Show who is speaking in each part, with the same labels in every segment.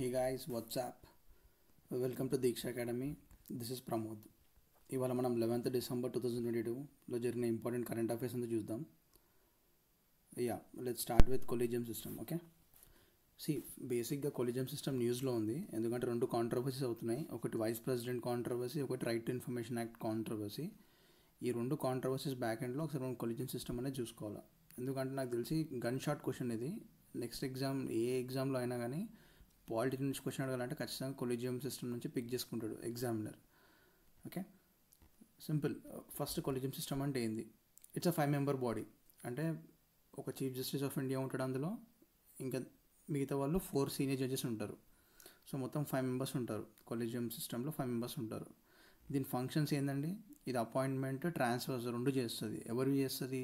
Speaker 1: he guys what's up welcome to Deeksha academy this is Pramod ఇవాళ మనం eleventh December two thousand twenty టూలో జరిగిన important current affairs అంతా చూద్దాం yeah let start with collegium system okay see బేసిక్గా collegium system న్యూస్లో ఉంది ఎందుకంటే రెండు కాంట్రవర్సీస్ అవుతున్నాయి ఒకటి వైస్ ప్రెసిడెంట్ కాంట్రవర్సీ ఒకటి right to information act controversy ఈ రెండు కాంట్రవర్సీస్ బ్యాక్ ఎండ్లో ఒకసారి మనం కొలిజియం సిస్టమ్ అనేది చూసుకోవాలి ఎందుకంటే నాకు తెలిసి గన్ షాట్ క్వశ్చన్ ఇది నెక్స్ట్ ఎగ్జామ్ ఏ ఎగ్జామ్లో అయినా కానీ పాలిటిక్ నుంచి క్వశ్చన్ అడగాలంటే ఖచ్చితంగా కొలిజియం సిస్టమ్ నుంచి పిక్ చేసుకుంటాడు examiner okay simple first collegium system అంటే ఏంది it's a five member body అంటే ఒక చీఫ్ జస్టిస్ ఆఫ్ ఇండియా ఉంటాడు అందులో ఇంకా మిగతా వాళ్ళు ఫోర్ సీనియర్ జడ్జెస్ ఉంటారు సో మొత్తం ఫైవ్ మెంబర్స్ ఉంటారు కొలిజియం సిస్టంలో ఫైవ్ మెంబర్స్ ఉంటారు దీని ఫంక్షన్స్ ఏంటండి ఇది అపాయింట్మెంట్ ట్రాన్స్ఫర్ రెండు చేస్తుంది ఎవరు చేస్తుంది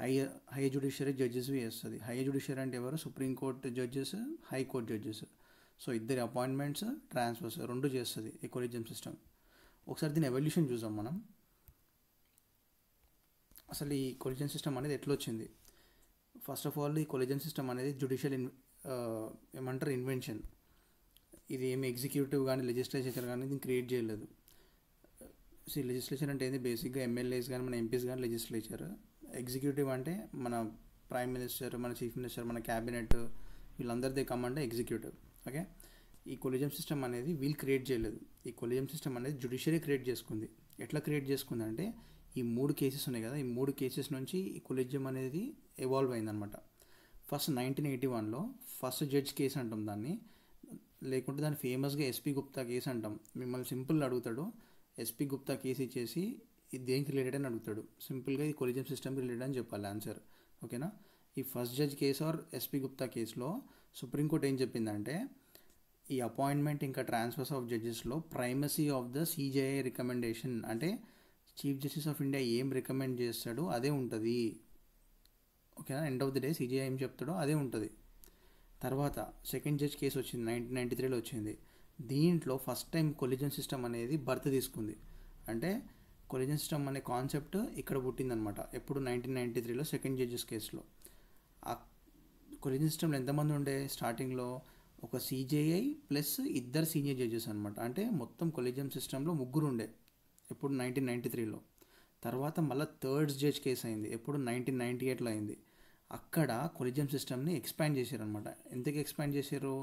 Speaker 1: హై హై జ్యుడిషియరీ జడ్జెస్ వేస్తుంది హై జ్యుడిషియరీ అంటే ఎవరు supreme court judges high court judges so ఇద్దరి అపాయింట్మెంట్స్ ట్రాన్స్ఫర్స్ రెండు చేస్తుంది ఈ సిస్టమ్ ఒకసారి దీని ఎవల్యూషన్ చూసాం మనం అసలు ఈ కొలిజన్ సిస్టమ్ అనేది ఎట్లా వచ్చింది ఫస్ట్ ఆఫ్ ఆల్ ఈ కొలిజన్ సిస్టమ్ అనేది జ్యుడిషియల్ ఇన్ ఏమంటారు ఇన్వెన్షన్ ఇది ఏమి ఎగ్జిక్యూటివ్ కానీ లెజిస్లేచర్ కానీ దీన్ని క్రియేట్ చేయలేదు సో లెజిస్లేచర్ అంటే ఏంది బేసిక్గా ఎమ్మెల్యేస్ కానీ మన ఎంపీస్ కానీ లెజిస్లేచర్ ఎగ్జిక్యూటివ్ అంటే మన ప్రైమ్ మినిస్టర్ మన చీఫ్ మినిస్టర్ మన క్యాబినెట్ వీళ్ళందరిది కమాండ్ ఎగ్జిక్యూటివ్ ఓకే ఈ కొలిజం సిస్టమ్ అనేది వీళ్ళు క్రియేట్ చేయలేదు ఈ కొలిజం సిస్టమ్ అనేది జుడిషియరీ క్రియేట్ చేసుకుంది ఎట్లా క్రియేట్ చేసుకుంది అంటే ఈ మూడు కేసెస్ ఉన్నాయి కదా ఈ మూడు కేసెస్ నుంచి ఈ కొలిజం అనేది ఎవాల్వ్ అయిందనమాట ఫస్ట్ నైన్టీన్ ఎయిటీ వన్లో ఫస్ట్ జడ్జ్ కేసు అంటాం దాన్ని లేకుంటే దాన్ని ఫేమస్గా ఎస్పీ గుప్తా కేసు అంటాం మిమ్మల్ని సింపుల్ అడుగుతాడు ఎస్పీ గుప్తా కేసు ఇచ్చేసి ఇది దేనికి రిలేటెడ్ అని అడుగుతాడు సింపుల్గా ఇది కొలిజియం సిస్టమ్కి రిలేటెడ్ అని చెప్పాలి ఆన్సర్ ఓకేనా ఈ first judge case or SP Gupta కేసులో సుప్రీంకోర్టు ఏం చెప్పిందంటే ఈ అపాయింట్మెంట్ ఇంకా ట్రాన్స్ఫర్స్ ఆఫ్ జడ్జెస్లో primacy of the CJI recommendation అంటే చీఫ్ జస్టిస్ ఆఫ్ ఇండియా ఏం రికమెండ్ చేస్తాడో అదే ఉంటుంది ఓకేనా end of the day CJI ఏం చెప్తాడో అదే ఉంటుంది తర్వాత సెకండ్ జడ్జ్ కేసు వచ్చింది నైన్టీన్ నైంటీ త్రీలో వచ్చింది దీంట్లో ఫస్ట్ టైం కొలిజన్ సిస్టమ్ అనేది బర్త్ తీసుకుంది అంటే కొలిజన్ సిస్టమ్ అనే కాన్సెప్ట్ ఇక్కడ పుట్టిందనమాట ఎప్పుడు నైన్టీన్ నైంటీ త్రీలో సెకండ్ జడ్జెస్ కేసులో ఆ కొలిజన్ సిస్టమ్లో ఎంతమంది ఉండే స్టార్టింగ్లో ఒక సీజేఐ ప్లస్ ఇద్దరు సీనియర్ జడ్జెస్ అనమాట అంటే మొత్తం కొలిజియం సిస్టంలో ముగ్గురు ఉండే ఎప్పుడు నైన్టీన్ నైంటీ త్రీలో తర్వాత మళ్ళీ థర్డ్ జడ్జ్ కేసు అయింది ఎప్పుడు నైన్టీన్ నైంటీ ఎయిట్లో అయింది అక్కడ కొలిజియం సిస్టమ్ని ఎక్స్పాండ్ చేశారనమాట ఎందుకు ఎక్స్పాండ్ చేశారు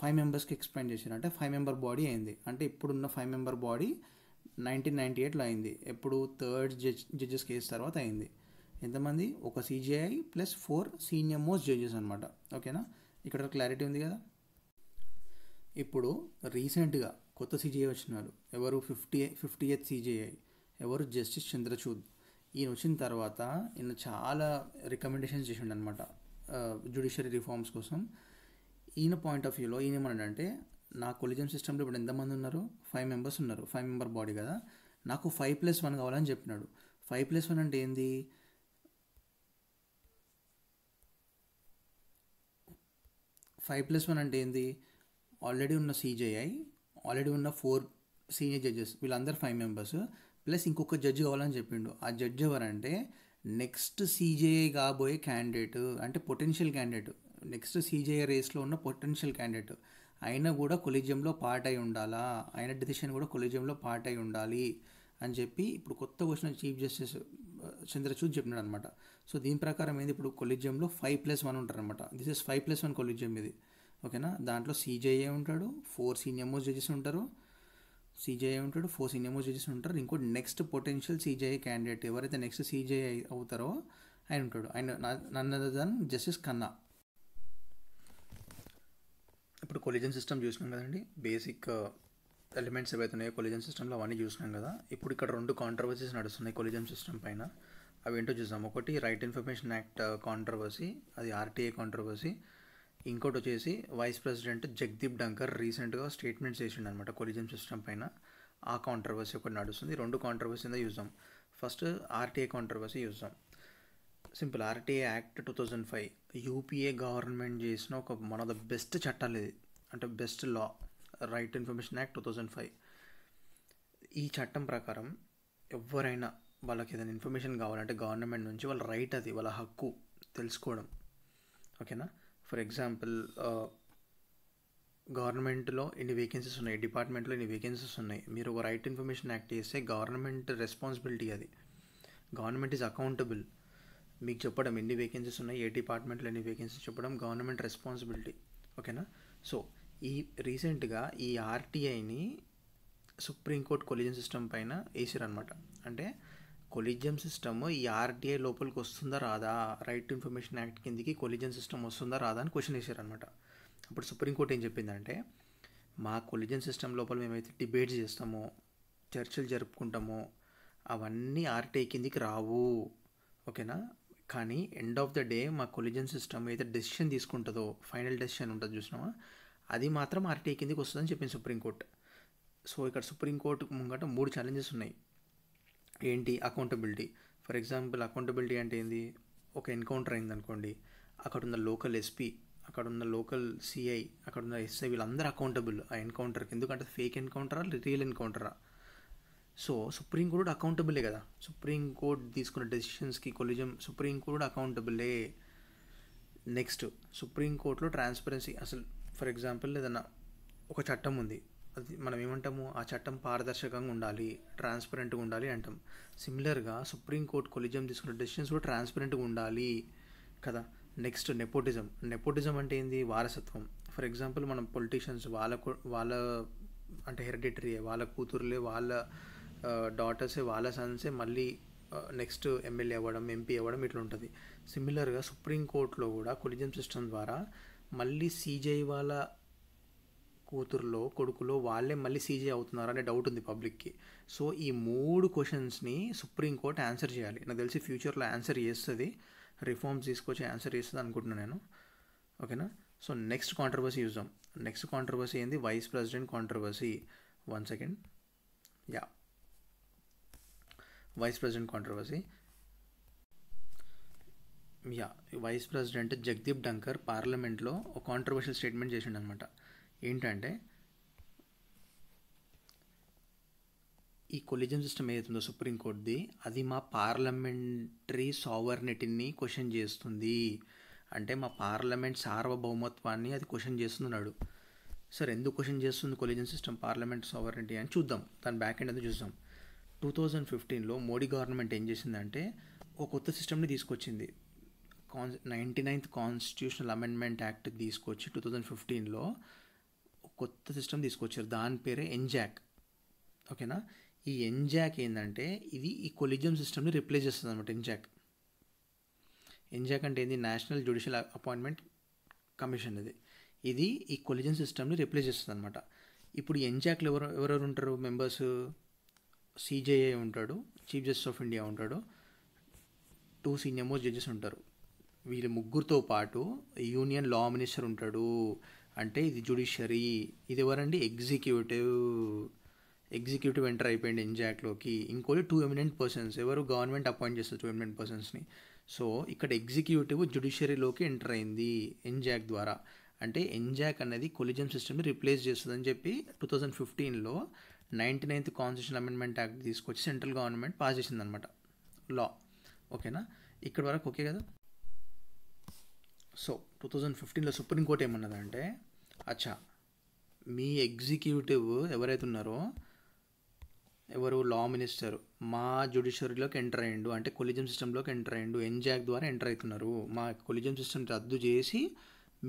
Speaker 1: ఫైవ్ మెంబర్స్కి ఎక్స్పాండ్ చేశారు అంటే ఫైవ్ మెంబర్ బాడీ అయింది అంటే ఇప్పుడున్న five member body nineteen ninety ఎయిట్లో అయింది ఎప్పుడు థర్డ్ జడ్జ్ జడ్జెస్ కేసు తర్వాత అయింది ఎంతమంది ఒక CJI plus four senior most judges అనమాట ఓకేనా ఇక్కడ క్లారిటీ ఉంది కదా ఇప్పుడు రీసెంట్గా కొత్త సీజీఐ వచ్చినారు ఎవరు ఫిఫ్టీ ఫిఫ్టీ ఎయిత్ సీజీఐ ఎవరు జస్టిస్ చంద్రచూడ్ ఈయన వచ్చిన తర్వాత ఈయన చాలా రికమెండేషన్స్ చేసిండు అనమాట జ్యుడిషియరీ రిఫార్మ్స్ కోసం ఈయన పాయింట్ ఆఫ్ వ్యూలో ఈయన ఏమన్నాడంటే నా కొలిజన్ సిస్టంలో ఇప్పుడు ఎంతమంది ఉన్నారు ఫైవ్ మెంబర్స్ ఉన్నారు ఫైవ్ మెంబర్ బాడీ కదా నాకు ఫైవ్ ప్లస్ వన్ కావాలని చెప్పినాడు ఫైవ్ ప్లస్ వన్ అంటే ఏంది ఫైవ్ ప్లస్ వన్ అంటే ఏంది ఆల్రెడీ ఉన్న సీజేఐ ఆల్రెడీ ఉన్న ఫోర్ సీనియర్ జడ్జెస్ వీళ్ళందరూ ఫైవ్ మెంబర్స్ ప్లస్ ఇంకొక జడ్జి కావాలని చెప్పిండు ఆ జడ్జి ఎవరంటే నెక్స్ట్ సీజేఐ కాబోయే క్యాండిడేట్ అంటే పొటెన్షియల్ క్యాండిడేట్ నెక్స్ట్ సీజేఐ రేస్లో ఉన్న పొటెన్షియల్ క్యాండిడేట్ అయినా కూడా కొలిజియంలో పార్ట్ అయి ఉండాలా ఆయన డిసిషన్ కూడా కొలిజియంలో పార్ట్ అయి ఉండాలి అని చెప్పి ఇప్పుడు కొత్త క్వశ్చన్ చీఫ్ జస్టిస్ చంద్రచూడ్ చెప్పినాడు అనమాట సో దీని ప్రకారం ఏంది ఇప్పుడు కొలిజియంలో ఫైవ్ ప్లస్ వన్ ఉంటారు అనమాట this is five plus one collegium ఇది ఓకేనా దాంట్లో సీజేఏ ఉంటాడు ఫోర్ సీనియమో జడ్జెస్ ఉంటారు సీజేఏ ఉంటాడు ఫోర్ సీనియమో జడ్జెస్ ఉంటారు ఇంకోటి నెక్స్ట్ పొటెన్షియల్ సీజేఐ క్యాండిడేట్ ఎవరైతే నెక్స్ట్ సీజేఐ అవుతారో ఆయన ఉంటాడు ఆయన నన్నదన్ అదర్ జస్టిస్ ఖన్నా ఇప్పుడు కొలిజన్ సిస్టమ్ చూసినాం కదండి బేసిక్ ఎలిమెంట్స్ ఏవైతే ఉన్నాయో కొలిజన్ సిస్టంలో అవన్నీ చూసినాం కదా ఇప్పుడు ఇక్కడ రెండు కాంట్రవర్సీస్ నడుస్తున్నాయి కొలిజన్ సిస్టమ్ పైన అవి ఏంటో చూసాం ఒకటి రైట్ ఇన్ఫర్మేషన్ యాక్ట్ కాంట్రవర్సీ అది ఆర్టీఏ కాంట్రవర్సీ ఇంకోటి వచ్చేసి వైస్ ప్రెసిడెంట్ జగ్దీప్ డంకర్ రీసెంట్గా స్టేట్మెంట్స్ చేసిండు అనమాట కొలిజన్ సిస్టమ్ పైన ఆ కాంట్రవర్సీ ఒకటి నడుస్తుంది రెండు కాంట్రవర్సీ యూజ్ చూద్దాం ఫస్ట్ ఆర్టీఏ కాంట్రవర్సీ చూద్దాం simple RTI act two thousand five UPA government చేసిన ఒక మన ద బెస్ట్ చట్టాలు ఇది అంటే best law right to information act two thousand five ఈ చట్టం ప్రకారం ఎవరైనా వాళ్ళకి ఏదైనా ఇన్ఫర్మేషన్ కావాలంటే గవర్నమెంట్ నుంచి వాళ్ళ రైట్ అది వాళ్ళ హక్కు తెలుసుకోవడం ఓకేనా ఫర్ ఎగ్జాంపుల్ గవర్నమెంట్లో ఇన్ని వేకెన్సీస్ ఉన్నాయి డిపార్ట్మెంట్లో ఇన్ని వేకెన్సీస్ ఉన్నాయి మీరు ఒక రైట్ ఇన్ఫర్మేషన్ యాక్ట్ చేస్తే గవర్నమెంట్ రెస్పాన్సిబిలిటీ అది గవర్నమెంట్ ఈజ్ అకౌంటబుల్ మీకు చెప్పడం ఎన్ని వేకెన్సీస్ ఉన్నాయి ఏ డిపార్ట్మెంట్లో ఎన్ని వేకెన్సీస్ చెప్పడం గవర్నమెంట్ రెస్పాన్సిబిలిటీ ఓకేనా సో ఈ రీసెంట్గా ఈ ఆర్టీఐని సుప్రీంకోర్టు కొలిజన్ సిస్టమ్ పైన వేసారనమాట అంటే కొలిజియం సిస్టమ్ ఈ ఆర్టీఐ లోపలికి వస్తుందా రాదా రైట్ టు ఇన్ఫర్మేషన్ యాక్ట్ కిందికి కొలిజన్ సిస్టమ్ వస్తుందా రాదా అని క్వశ్చన్ వేసారనమాట అప్పుడు సుప్రీంకోర్టు ఏం చెప్పిందంటే మా కొలిజన్ సిస్టమ్ లోపల మేమైతే డిబేట్స్ చేస్తామో చర్చలు జరుపుకుంటామో అవన్నీ ఆర్టీఐ కిందికి రావు ఓకేనా కానీ ఎండ్ ఆఫ్ ద డే మా కొలిజన్ సిస్టమ్ ఏదైతే డెసిషన్ తీసుకుంటుందో ఫైనల్ డెసిషన్ ఉంటుంది చూసినామా అది మాత్రం ఆర్టీఐ కిందకి వస్తుందని చెప్పింది సుప్రీంకోర్టు సో ఇక్కడ సుప్రీంకోర్టు ముంగట మూడు ఛాలెంజెస్ ఉన్నాయి ఏంటి అకౌంటబిలిటీ ఫర్ ఎగ్జాంపుల్ అకౌంటబిలిటీ అంటే ఏంది ఒక ఎన్కౌంటర్ అయింది అనుకోండి అక్కడ ఉన్న లోకల్ ఎస్పీ అక్కడ ఉన్న లోకల్ సిఐ అక్కడ ఉన్న ఎస్ఐ వీళ్ళందరూ అకౌంటబుల్ ఆ ఎన్కౌంటర్కి ఎందుకంటే ఫేక్ ఎన్కౌంటరా రియల్ ఎన్కౌంటరా సో సుప్రీంకోర్టు అకౌంటబులే కదా సుప్రీంకోర్టు తీసుకున్న డెసిషన్స్కి కొలిజం సుప్రీంకోర్టు అకౌంటబులే నెక్స్ట్ సుప్రీంకోర్టులో ట్రాన్స్పరెన్సీ అసలు ఫర్ ఎగ్జాంపుల్ ఏదన్నా ఒక చట్టం ఉంది అది మనం ఏమంటాము ఆ చట్టం పారదర్శకంగా ఉండాలి ట్రాన్స్పరెంట్గా ఉండాలి అంటాం సిమిలర్గా సుప్రీంకోర్టు కొలిజం తీసుకున్న డెసిషన్స్ కూడా ట్రాన్స్పరెంట్గా ఉండాలి కదా నెక్స్ట్ నెపోటిజం నెపోటిజం అంటే ఏంది వారసత్వం ఫర్ ఎగ్జాంపుల్ మనం పొలిటీషియన్స్ వాళ్ళ వాళ్ళ అంటే హెరిడిటరీ వాళ్ళ కూతురులే వాళ్ళ డాటర్స్ వాళ్ళ సన్సే మళ్ళీ నెక్స్ట్ ఎమ్మెల్యే అవ్వడం ఎంపీ అవ్వడం ఇట్లా ఉంటుంది సిమిలర్గా సుప్రీంకోర్టులో కూడా కొలిజం సిస్టమ్ ద్వారా మళ్ళీ సీజే వాళ్ళ కూతురులో కొడుకులో వాళ్ళే మళ్ళీ సీజే అవుతున్నారు అనే డౌట్ ఉంది పబ్లిక్కి సో ఈ మూడు క్వశ్చన్స్ని సుప్రీంకోర్టు ఆన్సర్ చేయాలి నాకు తెలిసి ఫ్యూచర్లో ఆన్సర్ చేస్తుంది రిఫార్మ్స్ తీసుకొచ్చి ఆన్సర్ చేస్తుంది అనుకుంటున్నాను నేను ఓకేనా సో నెక్స్ట్ కాంట్రవర్సీ చూద్దాం నెక్స్ట్ కాంట్రవర్సీ ఏంది vice president controversy one second yeah vice president controversy yeah vice president Jagdeep Dhankhar పార్లమెంట్లో ఒక కాంట్రవర్షియల్ స్టేట్మెంట్ చేసిండు అనమాట ఏంటంటే ఈ కొలిజన్ సిస్టమ్ ఏదైతుందో సుప్రీంకోర్టుది అది మా పార్లమెంటరీ సావర్నిటీని క్వశ్చన్ చేస్తుంది అంటే మా పార్లమెంట్ సార్వభౌమత్వాన్ని అది క్వశ్చన్ చేస్తున్నాడు సార్ ఎందుకు క్వశ్చన్ చేస్తుంది కొలిజన్ సిస్టమ్ పార్లమెంట్ సావర్నిటీ అని చూద్దాం దాని బ్యాక్ ఎండ్ అది చూద్దాం టూ థౌజండ్ ఫిఫ్టీన్లో మోడీ గవర్నమెంట్ ఏం చేసిందంటే ఒక కొత్త సిస్టమ్ని తీసుకొచ్చింది con ninety ninth constitutional amendment act తీసుకొచ్చి టూ థౌజండ్ ఫిఫ్టీన్లో కొత్త సిస్టమ్ తీసుకొచ్చారు దాని పేరే ఎంజాక్ ఓకేనా ఈ ఎంజాక్ ఏంటంటే ఇది ఈ కొలిజియం సిస్టమ్ని రిప్లేస్ చేస్తుంది అనమాట ఎంజాక్ ఎంజాక్ అంటే ఏంది నేషనల్ జ్యుడిషియల్ అపాయింట్మెంట్ కమిషన్ ఇది ఇది ఈ కొలిజన్ సిస్టమ్ని రిప్లేస్ చేస్తుంది అనమాట ఇప్పుడు ఎన్జాక్లు ఎవరు ఎవరెవరు ఉంటారు మెంబర్స్ సిజేఏ ఉంటాడు చీఫ్ జస్టిస్ ఆఫ్ ఇండియా ఉంటాడు టూ మోస్ట్ జడ్జెస్ ఉంటారు వీళ్ళ ముగ్గురితో పాటు యూనియన్ లా మినిస్టర్ ఉంటాడు అంటే ఇది జుడిషియరీ ఇది ఎవరండి ఎగ్జిక్యూటివ్ ఎగ్జిక్యూటివ్ ఎంటర్ అయిపోయింది ఎన్జాక్లోకి ఇంకోటి టూ ఎమినెంట్ పర్సన్స్ ఎవరు గవర్నమెంట్ అపాయింట్ చేస్తారు టూ ఎమినెంట్ పర్సన్స్ని సో ఇక్కడ ఎగ్జిక్యూటివ్ జుడిషియరీలోకి ఎంటర్ అయింది ఎన్జాక్ ద్వారా అంటే ఎన్జాక్ అనేది కొలిజం సిస్టమ్ని రిప్లేస్ చేస్తుందని చెప్పి టూ థౌజండ్ ఫిఫ్టీన్లో ninety ninth constitution amendment act తీసుకొచ్చి సెంట్రల్ గవర్నమెంట్ పాస్ చేసిందనమాట లా ఓకేనా ఇక్కడ వరకు ఓకే కదా సో టూ థౌజండ్ ఫిఫ్టీన్లో సుప్రీంకోర్టు ఏమన్నదంటే అచ్చా మీ ఎగ్జిక్యూటివ్ ఎవరైతే ఉన్నారో ఎవరు లా మినిస్టర్ మా జ్యుడిషియరీలోకి ఎంటర్ అయ్యిండు అంటే కొలిజియం సిస్టంలోకి ఎంటర్ అయ్యిండు ఎన్జాక్ ద్వారా ఎంటర్ అవుతున్నారు మా కొలిజియం సిస్టమ్ రద్దు చేసి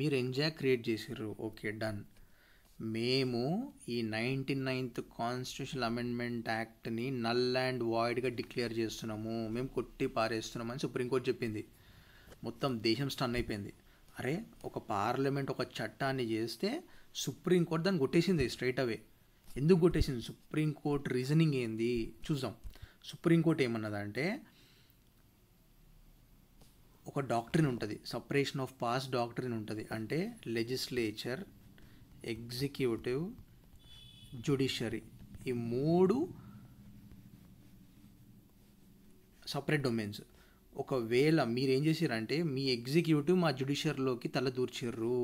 Speaker 1: మీరు ఎన్జాక్ క్రియేట్ చేసిర్రు ఓకే డన్ మేము ఈ నైంటీ నైన్త్ కాన్స్టిట్యూషన్ అమెండ్మెంట్ యాక్ట్ని నల్ అండ్ వాయిడ్గా డిక్లేర్ చేస్తున్నాము మేము కొట్టి పారేస్తున్నామని సుప్రీంకోర్టు చెప్పింది మొత్తం దేశం స్టన్ అయిపోయింది అరే ఒక పార్లమెంట్ ఒక చట్టాన్ని చేస్తే సుప్రీంకోర్టు దాన్ని కొట్టేసింది స్ట్రైట్ అవే ఎందుకు కొట్టేసింది సుప్రీంకోర్టు రీజనింగ్ ఏంది చూద్దాం సుప్రీంకోర్టు ఏమన్నదంటే ఒక డాక్టరీన్ ఉంటుంది సపరేషన్ ఆఫ్ పాస్ డాక్టరీన్ ఉంటుంది అంటే లెజిస్లేచర్ ఎగ్జిక్యూటివ్ జ్యుడిషరీ ఈ మూడు సపరేట్ డొమైన్స్ ఒకవేళ మీరు ఏం చేసారంటే మీ ఎగ్జిక్యూటివ్ మా జుడిషియర్లోకి తల దూర్చిర్రు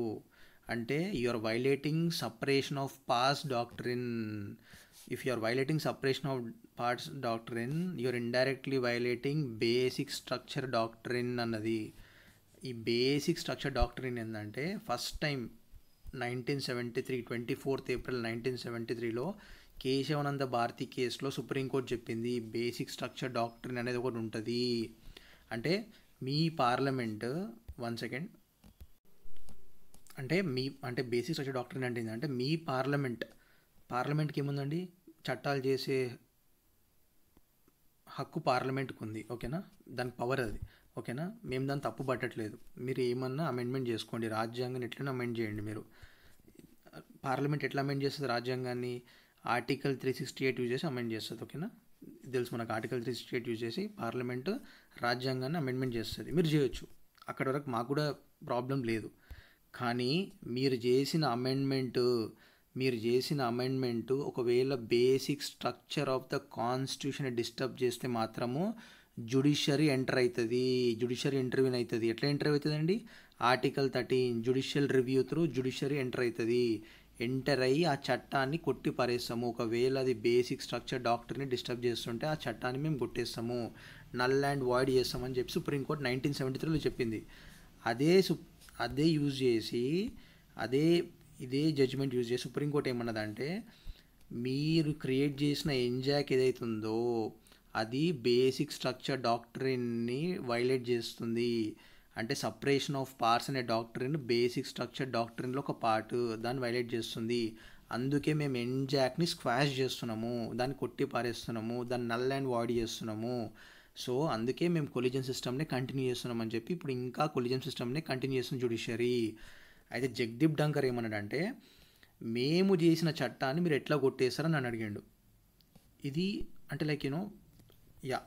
Speaker 1: అంటే you are violating separation of powers doctrine if you are violating separation of powers doctrine you are indirectly violating basic structure doctrine అన్నది ఈ బేసిక్ స్ట్రక్చర్ డాక్టరిన్ ఏంటంటే first time nineteen seventy three twenty fourth April nineteen seventy త్రీలో కేశవానంద భారతి కేసులో supreme court చెప్పింది basic structure doctrine అనేది ఒకటి ఉంటుంది అంటే మీ పార్లమెంట్ వన్ సెకండ్ అంటే మీ అంటే బేసిక్ స్ట్రక్చర్ డాక్టరీన్ అంటే అంటే మీ పార్లమెంట్ పార్లమెంట్కి ఏముందండి చట్టాలు చేసే హక్కు పార్లమెంట్కి ఉంది ఓకేనా దాని పవర్ అది ఓకేనా మేము దాన్ని తప్పు పట్టట్లేదు మీరు ఏమన్నా అమెండ్మెంట్ చేసుకోండి రాజ్యాంగాన్ని ఎట్లనే అమెండ్ చేయండి మీరు పార్లమెంట్ ఎట్లా అమెండ్ చేస్తుంది రాజ్యాంగాన్ని article three sixty eight use చేసి అమెండ్ చేస్తుంది ఓకేనా తెలుసు మనకు article three sixty eight use చేసి పార్లమెంట్ రాజ్యాంగాన్ని అమెండ్మెంట్ చేస్తుంది మీరు చేయొచ్చు అక్కడ వరకు మాకు కూడా ప్రాబ్లం లేదు కానీ మీరు చేసిన అమెండ్మెంట్ మీరు చేసిన అమెండ్మెంట్ ఒకవేళ basic structure of the constitution disturb చేస్తే మాత్రము జుడిషియరీ ఎంటర్ అవుతుంది జుడిషియరీ ఇంటర్వ్యూని అవుతుంది ఎట్లా ఎంటర్ అవుతుందండి article thirteen judicial review through judiciary enter అవుతుంది ఎంటర్ అయ్యి ఆ చట్టాన్ని కొట్టిపారేస్తాము ఒకవేళ అది బేసిక్ స్ట్రక్చర్ డాక్టర్ని డిస్టర్బ్ చేస్తుంటే ఆ చట్టాన్ని మేము కొట్టేస్తాము నల్ అండ్ వాయిడ్ చేస్తామని చెప్పి సుప్రీంకోర్టు నైన్టీన్ సెవెంటీ త్రీలో చెప్పింది అదే సు అదే యూజ్ చేసి అదే ఇదే జడ్జ్మెంట్ యూజ్ చేసి సుప్రీంకోర్టు ఏమన్నదంటే మీరు క్రియేట్ చేసిన ఎంజాక్ ఏదైతుందో అది బేసిక్ స్ట్రక్చర్ డాక్టరీని వైలేట్ చేస్తుంది అంటే సపరేషన్ ఆఫ్ పార్ట్స్ అనే డాక్టరీని బేసిక్ స్ట్రక్చర్ డాక్టరీన్లో ఒక పార్ట్ దాన్ని వైలేట్ చేస్తుంది అందుకే మేము ఎంజాక్ని స్క్వాష్ చేస్తున్నాము దాన్ని కొట్టి పారేస్తున్నాము దాన్ని నల్ అండ్ వాయిడ్ చేస్తున్నాము సో అందుకే మేము కొలిజన్ సిస్టమ్నే కంటిన్యూ చేస్తున్నాం అని చెప్పి ఇప్పుడు ఇంకా కొలిజన్ సిస్టమ్నే కంటిన్యూ చేస్తుంది జ్యుడిషియరీ అయితే జగ్దీప్ డంకర్ ఏమన్నాడంటే మేము చేసిన చట్టాన్ని మీరు ఎట్లా కొట్టేస్తారని నన్ను అడిగాడు ఇది అంటే లైక్ యూనో యా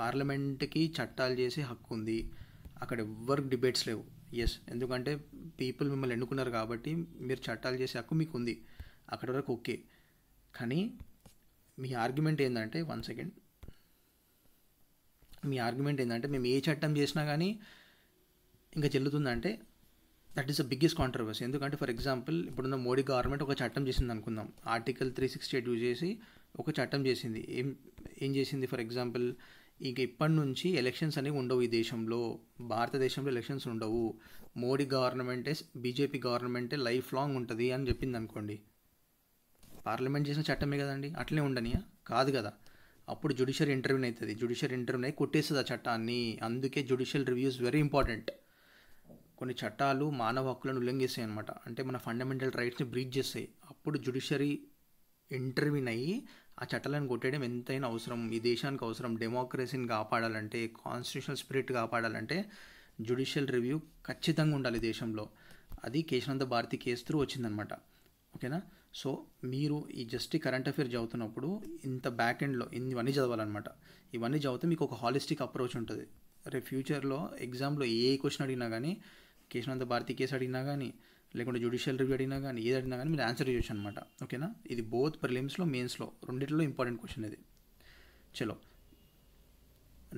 Speaker 1: పార్లమెంట్కి చట్టాలు చేసే హక్కు ఉంది అక్కడ ఎవ్వరికి డిబేట్స్ లేవు ఎస్ ఎందుకంటే పీపుల్ మిమ్మల్ని ఎన్నుకున్నారు కాబట్టి మీరు చట్టాలు చేసే హక్కు మీకు ఉంది అక్కడ వరకు ఓకే కానీ మీ ఆర్గ్యుమెంట్ ఏంటంటే వన్ సెకండ్ మీ ఆర్గ్యుమెంట్ ఏంటంటే మేము ఏ చట్టం చేసినా కానీ ఇంకా చెల్లుతుందంటే that is the biggest controversy ఎందుకంటే ఫర్ ఎగ్జాంపుల్ ఇప్పుడున్న మోడీ గవర్నమెంట్ ఒక చట్టం చేసింది అనుకుందాం article three sixty eight use చేసి ఒక చట్టం చేసింది ఏం ఏం చేసింది ఫర్ ఎగ్జాంపుల్ ఇంక ఇప్పటి నుంచి ఎలక్షన్స్ అనేవి ఉండవు ఈ దేశంలో భారతదేశంలో ఎలక్షన్స్ ఉండవు మోడీ గవర్నమెంటే బీజేపీ గవర్నమెంటే లైఫ్ లాంగ్ ఉంటుంది అని చెప్పింది అనుకోండి పార్లమెంట్ చేసిన చట్టమే కదండి అట్లే ఉండనియా కాదు కదా అప్పుడు జుడిషియల్ ఇంటర్వ్యూ అవుతుంది జుడిషియల్ ఇంటర్వ్యూ అయితే కొట్టేస్తుంది ఆ చట్టాన్ని అందుకే జుడిషియల్ రివ్యూస్ వెరీ ఇంపార్టెంట్ కొన్ని చట్టాలు మానవ హక్కులను ఉల్లంఘిస్తాయి అనమాట అంటే మన ఫండమెంటల్ రైట్స్ని బ్రీచ్ చేస్తాయి అప్పుడు జుడిషియరీ ఇంటర్వ్యూని అయ్యి ఆ చట్టాలను కొట్టేయడం ఎంతైనా అవసరం ఈ దేశానికి అవసరం డెమోక్రసీని కాపాడాలంటే కాన్స్టిట్యూషనల్ స్పిరిట్ కాపాడాలంటే జ్యుడిషియల్ రివ్యూ ఖచ్చితంగా ఉండాలి దేశంలో అది కేశనంద భారతి కేసు త్రూ వచ్చిందనమాట ఓకేనా సో మీరు ఈ జస్ట్ కరెంట్ అఫైర్ చదువుతున్నప్పుడు ఇంత బ్యాక్ ఎండ్లో ఇవన్నీ చదవాలన్నమాట ఇవన్నీ చదివితే మీకు ఒక హాలిస్టిక్ అప్రోచ్ ఉంటుంది రేపు ఫ్యూచర్లో ఎగ్జామ్లో ఏ క్వశ్చన్ అడిగినా కానీ కేశనంద భారతి కేసు అడిగినా కానీ లేకుంటే జ్యుడిషియల్ రివ్యూ అడిగినా కానీ ఏది అడిగినా కానీ మీరు ఆన్సర్ చేయొచ్చు అనమాట ఓకేనా ఇది బోత్ ప్రిలిమ్స్లో మెయిన్స్లో రెండింటిలో ఇంపార్టెంట్ క్వశ్చన్ ఇది చలో